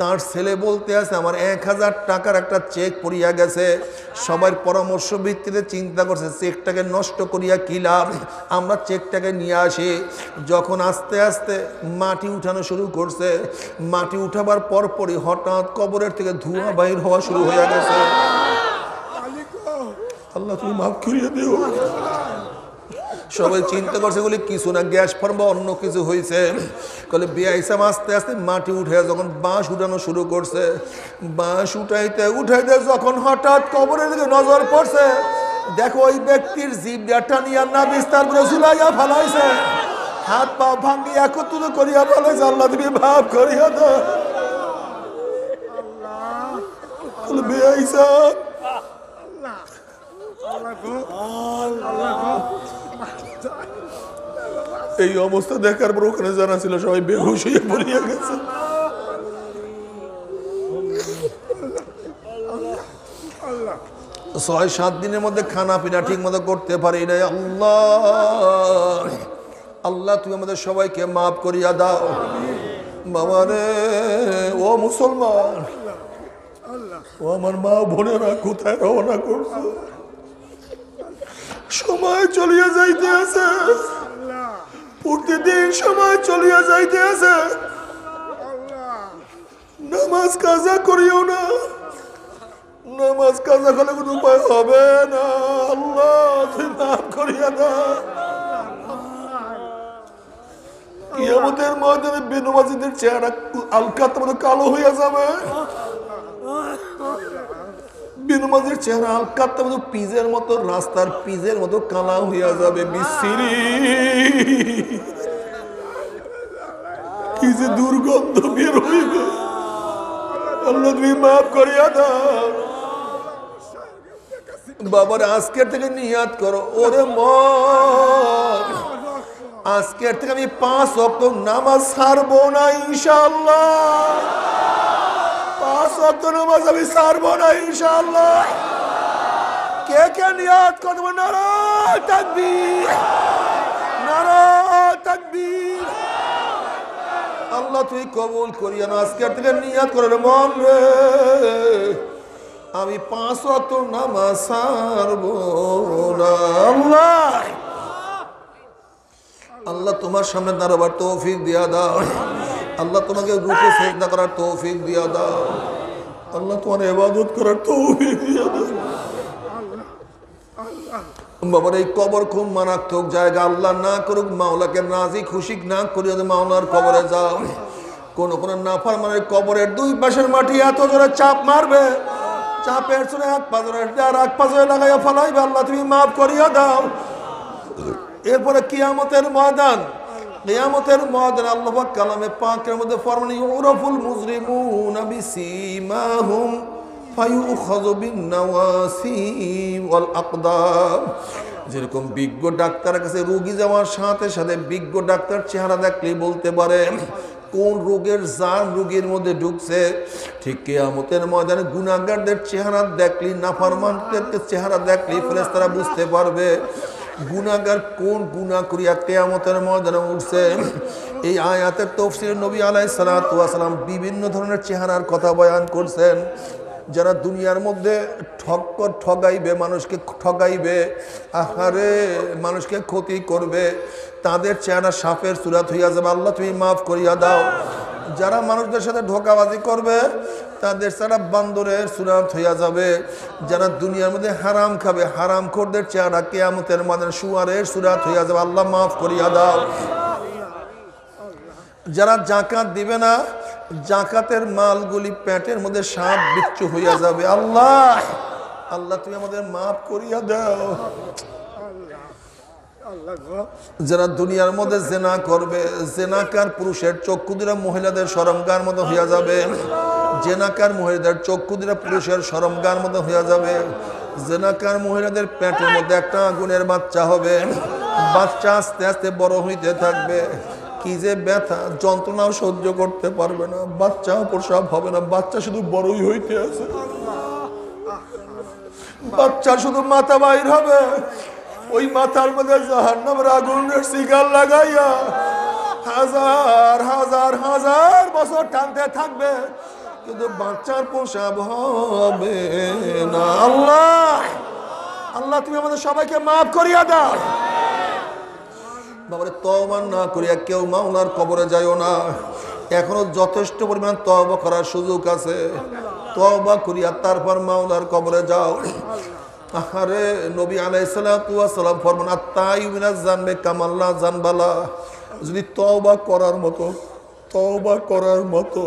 S1: তার ছেলে বলতে আছে আমার এক হাজার টাকার একটা চেক পড়িয়া গেছে সবার পরামর্শ ভিত্তিতে চিন্তা করছে চেকটাকে নষ্ট করিয়া কী লাভ আমরা চেকটাকে নিয়ে আসি যখন আস্তে আস্তে মাটি উঠানো শুরু করছে মাটি উঠাবার পরপরই হঠাৎ কবরের থেকে ধোঁয়া বাহির হওয়া শুরু হয়ে গেছে আল্লাহ তুমি মাফ করিয়া দিও সবাই চিন্তা করছে বলি কিছু না গ্যাস ফার্ম বা অন্য কিছু হয়েছে কলে বিয়াইসাম আস্তে আস্তে মাটি উঠে যখন বাঁশ উঠানো শুরু করছে বাঁশ উঠাইতে উঠাইতে যখন হঠাৎ কবরের দিকে নজর পড়ছে দেখো ওই ব্যক্তির ডাটা নিয়ে না বিস্তার করে ঝুলাইয়া ফালাইছে হাত পা ভাঙ্গি একত্রিত করিয়া বলেছে আল্লাহ তুমি ভাব করিয়া তো
S2: আল্লাহ
S1: এই অবস্থা দেখার পর ওখানে জানা ছিল সবাই বেহুশ হয়ে পড়িয়া গেছে ছয় সাত দিনের মধ্যে খানা পিনা ঠিক মতো করতে পারি নাই আল্লাহ আল্লাহ তুমি আমাদের সবাইকে মাফ করিয়া দাও বাবা রে ও মুসলমান ও আমার মা বোনেরা কোথায় রওনা করছো
S3: সময় চলিয়া যাইতে আছে প্রতিদিন সময় চলিয়া যাইতে আছে নামাজ কাজা করিও না নামাজ কাজা করলে কোনো উপায় হবে না আল্লাহ তুই মাফ করিয়া না কিয়ামতের ময়দানে বেনমাজিদের চেহারা আলকাত মতো
S1: কালো হইয়া যাবে বেনমাজের চেহারা আলকাত্তা মতো পিজের মতো রাস্তার পিজের মতো কালা হইয়া যাবে বিশ্রী
S2: কি যে দুর্গন্ধ
S3: বের হইবে আল্লাহ তুমি মাফ করিয়া দাও
S1: বাবার আজকের থেকে নিয়াত করো ওরে ম আজকের থেকে আমি পাঁচ অক্ট নামাজ ছাড়বো না ইনশাল্লাহ
S3: পাঁচ নামাজ আমি কে কে নিয়াদ করবো নারা নারা
S1: তুই কবুল না থেকে আমি পাঁচ অত নামাজ
S3: আল্লাহ
S1: আল্লাহ তোমার সামনে দাঁড়াবার তৌফিক দিয়া দাও আল্লাহ তোমাকে রুখে চেষ্টা করার তৌফিক দিয়া দাও আল্লাহ তোমার এবাদত করার তৌফিক দিয়া দাও বাবার এই কবর খুব মারাত্মক জায়গা আল্লাহ না করুক মাওলাকে নাজি খুশি না করিয়া মাওলার কবরে যাও কোন কোন নাফার মানে কবরের দুই পাশের মাটি এত জোরে চাপ মারবে চাপের শুনে এক পাঁচরে আর এক পাঁচরে লাগাইয়া ফেলাইবে আল্লাহ তুমি মাফ করিয়া দাও এরপরে কিয়ামতের ময়দান কেয়ামতের ময়দানে আল্লাহ কালামে পাকের মধ্যে ফরমানি ওরফুল মুজরিমুন বিসিমাহুম ফায়ুখাযু বিন-নাওয়াসি ওয়াল আকদাম যেরকম বিজ্ঞ ডাক্তার কাছে রোগী যাওয়ার সাথে সাথে বিজ্ঞ ডাক্তার চেহারা দেখলেই বলতে পারে কোন রোগের জান রোগীর মধ্যে ঢুকছে ঠিক কেয়ামতের ময়দানে গুণাগারদের চেহারা দেখলি নাফারমানদের চেহারা দেখলি ফেরেশতারা বুঝতে পারবে গুণাগার কোন গুণা করিয়া কেয়ামতের ময়দানে উঠছে এই আয়াতের তফসিল নবী আলাই সালাতাম বিভিন্ন ধরনের চেহারার কথা বয়ান করছেন যারা দুনিয়ার মধ্যে ঠক ঠগাইবে মানুষকে ঠগাইবে আহারে মানুষকে ক্ষতি করবে তাদের চেহারা সাপের সুরাত হইয়া যাবে আল্লাহ তুমি মাফ করিয়া দাও যারা মানুষদের সাথে ঢোকাবাজি করবে তাদের সারা বান্দরের সুরান হইয়া যাবে যারা দুনিয়ার মধ্যে হারাম খাবে হারাম খোরদের চেহারা কেয়ামতের মাদের সুয়ারের সুরাত হইয়া যাবে আল্লাহ মাফ করিয়া দাও যারা জাকাত দিবে না জাকাতের মালগুলি প্যাটের মধ্যে সাপ বিচ্ছু হইয়া যাবে আল্লাহ আল্লাহ তুমি আমাদের মাফ করিয়া দাও যারা দুনিয়ার মধ্যে জেনা করবে জেনাকার পুরুষের চক্ষু দুরা মহিলাদের সরমগার মতো হইয়া যাবে জেনাকার মহিলাদের চক্ষু দুরা পুরুষের সরমগার মতো হইয়া যাবে জেনাকার মহিলাদের পেটের মধ্যে একটা আগুনের বাচ্চা হবে বাচ্চা আস্তে আস্তে বড় হইতে থাকবে কি যে ব্যথা যন্ত্রণাও সহ্য করতে পারবে না বাচ্চাও প্রসাব হবে না বাচ্চা শুধু বড়ই হইতে আছে বাচ্চা শুধু মাথা বাইর হবে ওই মাথার মধ্যে জাহান্নামের আগুনের শিকার লাগাইয়া হাজার হাজার হাজার বছর টানতে থাকবে কিন্তু বাচ্চার পোষাব হবে না আল্লাহ আল্লাহ তুমি আমাদের সবাইকে মাফ করিয়া দাও বাবারে তওমান না করিয়া কেউ মাওলার কবরে যাইও না এখনো যথেষ্ট পরিমাণ তওবা করার সুযোগ আছে তওবা করিয়া তারপর মাওলার কবরে যাও আহারে নবী আলাইসালাম ফরমান তাই আত্মাইমিনা জানবে কামাল্লা জানবালা যদি তওবা করার মতো তওবা করার মতো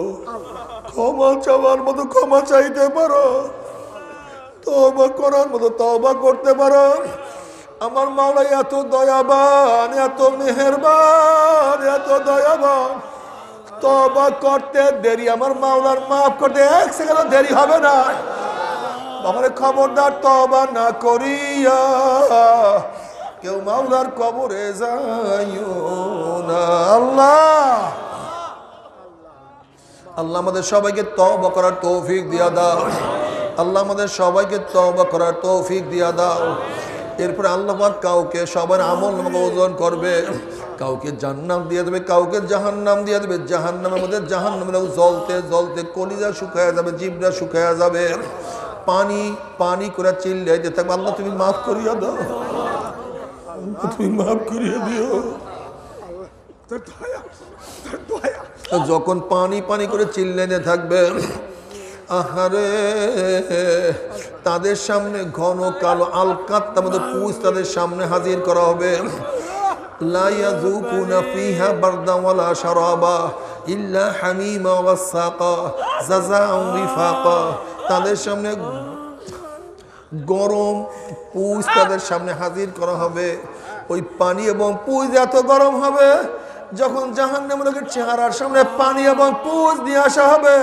S1: ক্ষমা চাওয়ার মতো ক্ষমা চাইতে পারো তওবা করার মতো তওবা করতে পারো আমার মাওলা এত দয়াবান এত মেহেরবান এত দয়াবান তবা করতে দেরি আমার মাওলার মাফ করতে এক সেকেন্ড দেরি হবে না আমার খবরদার তবা না করিয়া কেউ মাওলার কবরে যাইও না আল্লাহ আল্লাহ আমাদের সবাইকে তবা করার তৌফিক দিয়া দাও আল্লাহ আমাদের সবাইকে তবা করার তৌফিক দিয়া দাও এরপরে আল্লাহ কাউকে সবার আমল ওজন করবে কাউকে জাহান্নাম দিয়ে দেবে কাউকে জাহান্নাম দিয়ে দেবে জাহান্নামের মধ্যে জাহান্নামের জলতে জলতে কলিজা শুকায়া যাবে জিবরা শুকায়া যাবে পানি পানি করে চিল্লাইতে থাকবে আল্লাহ তুমি মাফ করিয়া দাও তুমি মাফ করিয়া দিও যখন পানি পানি করে চিল্লাইতে থাকবে আহারে তাদের সামনে ঘন কালো আলকাত মধ্যে পুষ তাদের সামনে হাজির করা হবে ইল্লা হামিমা ওয়াসাকা তাদের সামনে গরম পুজ তাদের সামনে হাজির করা হবে ওই পানি এবং পুজ এত গরম হবে যখন জাহান্নাম লোকের চেহারার সামনে পানি এবং পুজ নিয়ে আসা হবে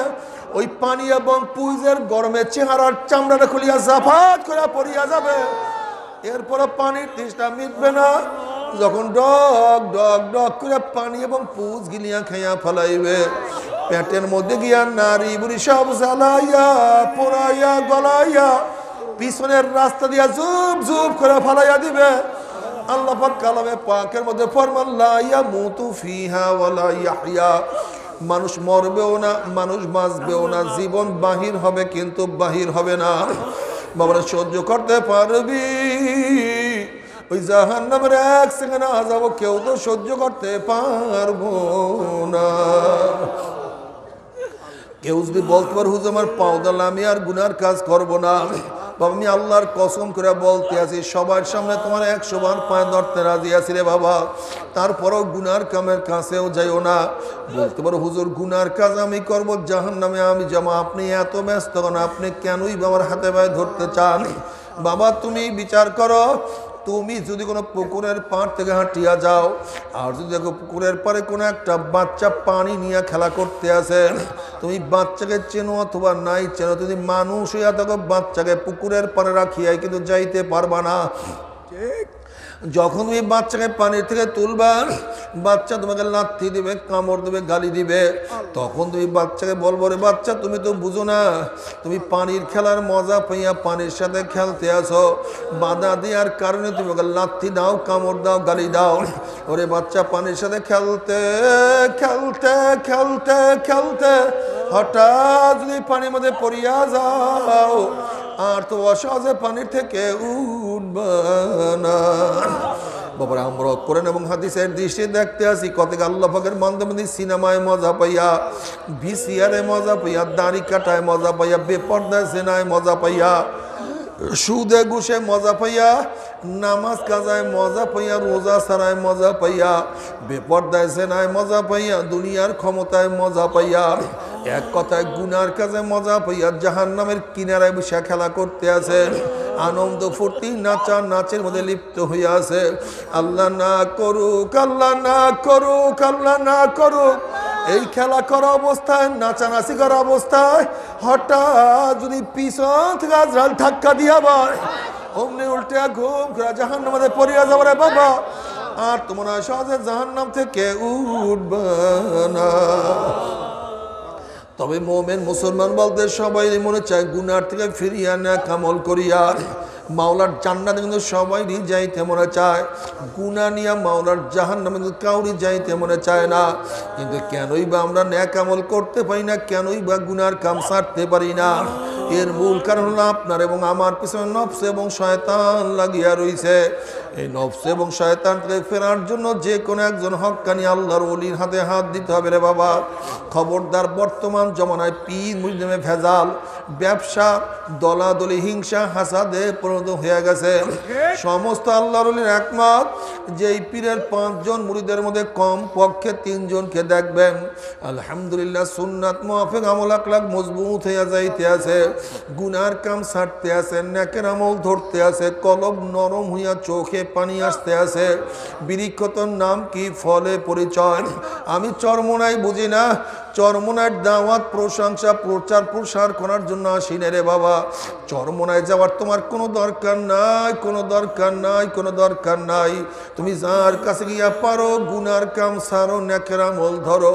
S1: ওই পানি এবং পুজের গরমে চেহারার চামড়াটা খুলিয়া জাফাত করে পড়িয়া যাবে এরপরে পানির তৃষ্ঠা মিটবে না যখন ডক ডক ডক করে পানি এবং পুজ গিলিয়া খাইয়া ফলাইবে পেটের মধ্যে গিয়া নারী বুড়ি সব জ্বালাইয়া পোড়াইয়া গলাইয়া পিছনের রাস্তা দিয়া জুপ জুপ করে ফালাইয়া দিবে আল্লাহ পাক পাকের মধ্যে ফরমান লাইয়া মুতু ফিহা ওয়ালা মানুষ মরবেও না মানুষ বাঁচবেও না জীবন বাহির হবে কিন্তু বাহির হবে না বাবারা সহ্য করতে পারবি ওই জাহান নামের এক সেখানে আজাবো কেউ তো সহ্য করতে পারবো না কেউ যদি বলতে পারো আমার পাওদাল আমি আর গুনার কাজ করব না বাবা আমি আল্লাহর কসম করে বলতে আছি সবার সামনে তোমার একশো বার পায়ে ধরতে রাজি আছি রে বাবা তারপরও গুনার কামের কাছেও যাইও না বলতে পারো হুজুর গুনার কাজ আমি করব জাহান নামে আমি জামা আপনি এত ব্যস্ত হন আপনি কেনই বাবার হাতে পায়ে ধরতে চান বাবা তুমি বিচার করো তুমি যদি কোনো পুকুরের পাড় থেকে হাঁটিয়া যাও আর যদি দেখো পুকুরের পাড়ে কোনো একটা বাচ্চা পানি নিয়ে খেলা করতে আসে তুমি বাচ্চাকে চেনো অথবা নাই চেনো তুমি মানুষ হইয়া থাকো বাচ্চাকে পুকুরের পাড়ে রাখিয়াই কিন্তু যাইতে পারবা না ঠিক যখন তুমি বাচ্চাকে পানি থেকে তুলবা বাচ্চা তোমাকে লাথি দিবে কামড় দেবে গালি দিবে তখন তুমি বাচ্চাকে বলবো রে বাচ্চা তুমি তো বুঝো না তুমি পানির খেলার মজা পাইয়া পানির সাথে খেলতে আসো বাধা দেওয়ার কারণে তুমি ওকে লাথি দাও কামড় দাও গালি দাও ওরে বাচ্চা পানির সাথে খেলতে খেলতে খেলতে খেলতে হঠাৎ যদি পানির মধ্যে পড়িয়া যাও আর তো অসহজে পানির থেকে উঠবা না বাবারা আমরা করেন এবং হাদিসের দৃষ্টি দেখতে আসি কতক আল্লাহ ফাঁকের মাধ্যমে সিনেমায় মজা পাইয়া ভিসিআরে মজা পাইয়া দাঁড়ি কাটায় মজা পাইয়া বেপর্দায় সেনায় মজা পাইয়া সুদে ঘুষে মজা পাইয়া নামাজ কাজায় মজা পাইয়া রোজা সারায় মজা পাইয়া বেপর্দায় সেনায় মজা পাইয়া দুনিয়ার ক্ষমতায় মজা পাইয়া এক কথায় গুনার কাজে মজা পাইয়া জাহান নামের কিনারায় বসে খেলা করতে আছে আনন্দ ফুর্তি নাচা নাচের মধ্যে লিপ্ত হইয়াছে আল্লাহ না করুক আল্লাহ না করুক আল্লাহ না করুক এই খেলা করা অবস্থায় নাচানাচি করা অবস্থায় হঠাৎ যদি পিছন থেকে আজরাল ধাক্কা দিয়ে আবার অমনি উল্টে ঘুম ঘুরা জাহান্ন মধ্যে পড়িয়া যাবার বাবা আর তোমরা সহজে জাহান্নাম থেকে উঠবা না তবে মোমেন মুসলমান বলতে সবাই মনে চায় গুনার থেকে ফিরিয়া না কামল করিয়া মাওলার জান্নাত কিন্তু সবাইরই যাইতে মনে চায় গুণা নিয়া মাওলার জাহান্নাম কিন্তু কাউরি যাইতে মনে চায় না কিন্তু কেনই বা আমরা ন্যাক আমল করতে পারি না কেনই বা গুনার কাম সারতে পারি না এর মূল কারণ হলো আপনার এবং আমার পিছনে নফস এবং শয়তান লাগিয়া রয়েছে এই নফস এবং শয়তান থেকে ফেরার জন্য যে কোনো একজন হকানি আল্লাহর অলির হাতে হাত দিতে হবে রে বাবা খবরদার বর্তমান জমানায় পীর মুজিমে ভেজাল ব্যবসা দলাদলি হিংসা হাসাদে পরিণত হয়ে গেছে সমস্ত আল্লাহর একমত এই পীরের পাঁচজন মুড়িদের মধ্যে কম পক্ষে তিনজনকে দেখবেন আলহামদুলিল্লাহ সুন্নাত মোয়াফেক আমল আকলাক মজবুত হইয়া যাইতে আছে গুনার কাম ছাড়তে আছে নাকের আমল ধরতে আছে কলব নরম হইয়া চোখে পানি আসতে আছে বিরিক্ষতর নাম কি ফলে পরিচয় আমি চরমনাই বুঝি না চরমোনার দাওয়াত প্রশংসা প্রচার প্রসার করার জন্য আসি রে বাবা চরমনায় যাওয়ার তোমার কোনো দরকার নাই কোনো দরকার নাই কোনো দরকার নাই তুমি যার কাছে গিয়া পারো গুনার কাম সারো ন্যাকেরা মল ধরো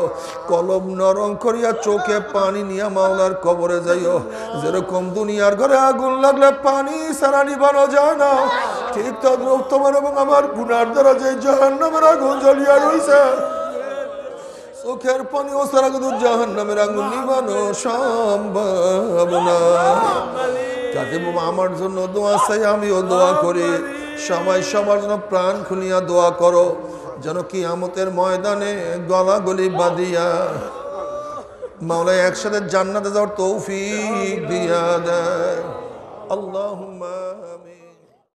S1: কলম নরম করিয়া চোখে পানি নিয়ে মাওলার কবরে যাইও যেরকম দুনিয়ার ঘরে আগুন লাগলে পানি সারা নিবানো যায় না ঠিক তদ্রুপ তোমার এবং আমার গুনার দ্বারা যে জাহান্নামের আগুন জ্বলিয়া রয়েছে সুখের পানি ও সারা গুদুর জাহান নামের আঙুল নিবানো সম্ভব না আমার জন্য দোয়া চাই আমিও দোয়া করি সবাই সবার জন্য প্রাণ খুলিয়া দোয়া করো যেন কি আমতের ময়দানে গলা গলি বাঁধিয়া মাওলায় একসাথে জান্নাতে যাওয়ার তৌফিক দিয়া দেয়
S2: আল্লাহ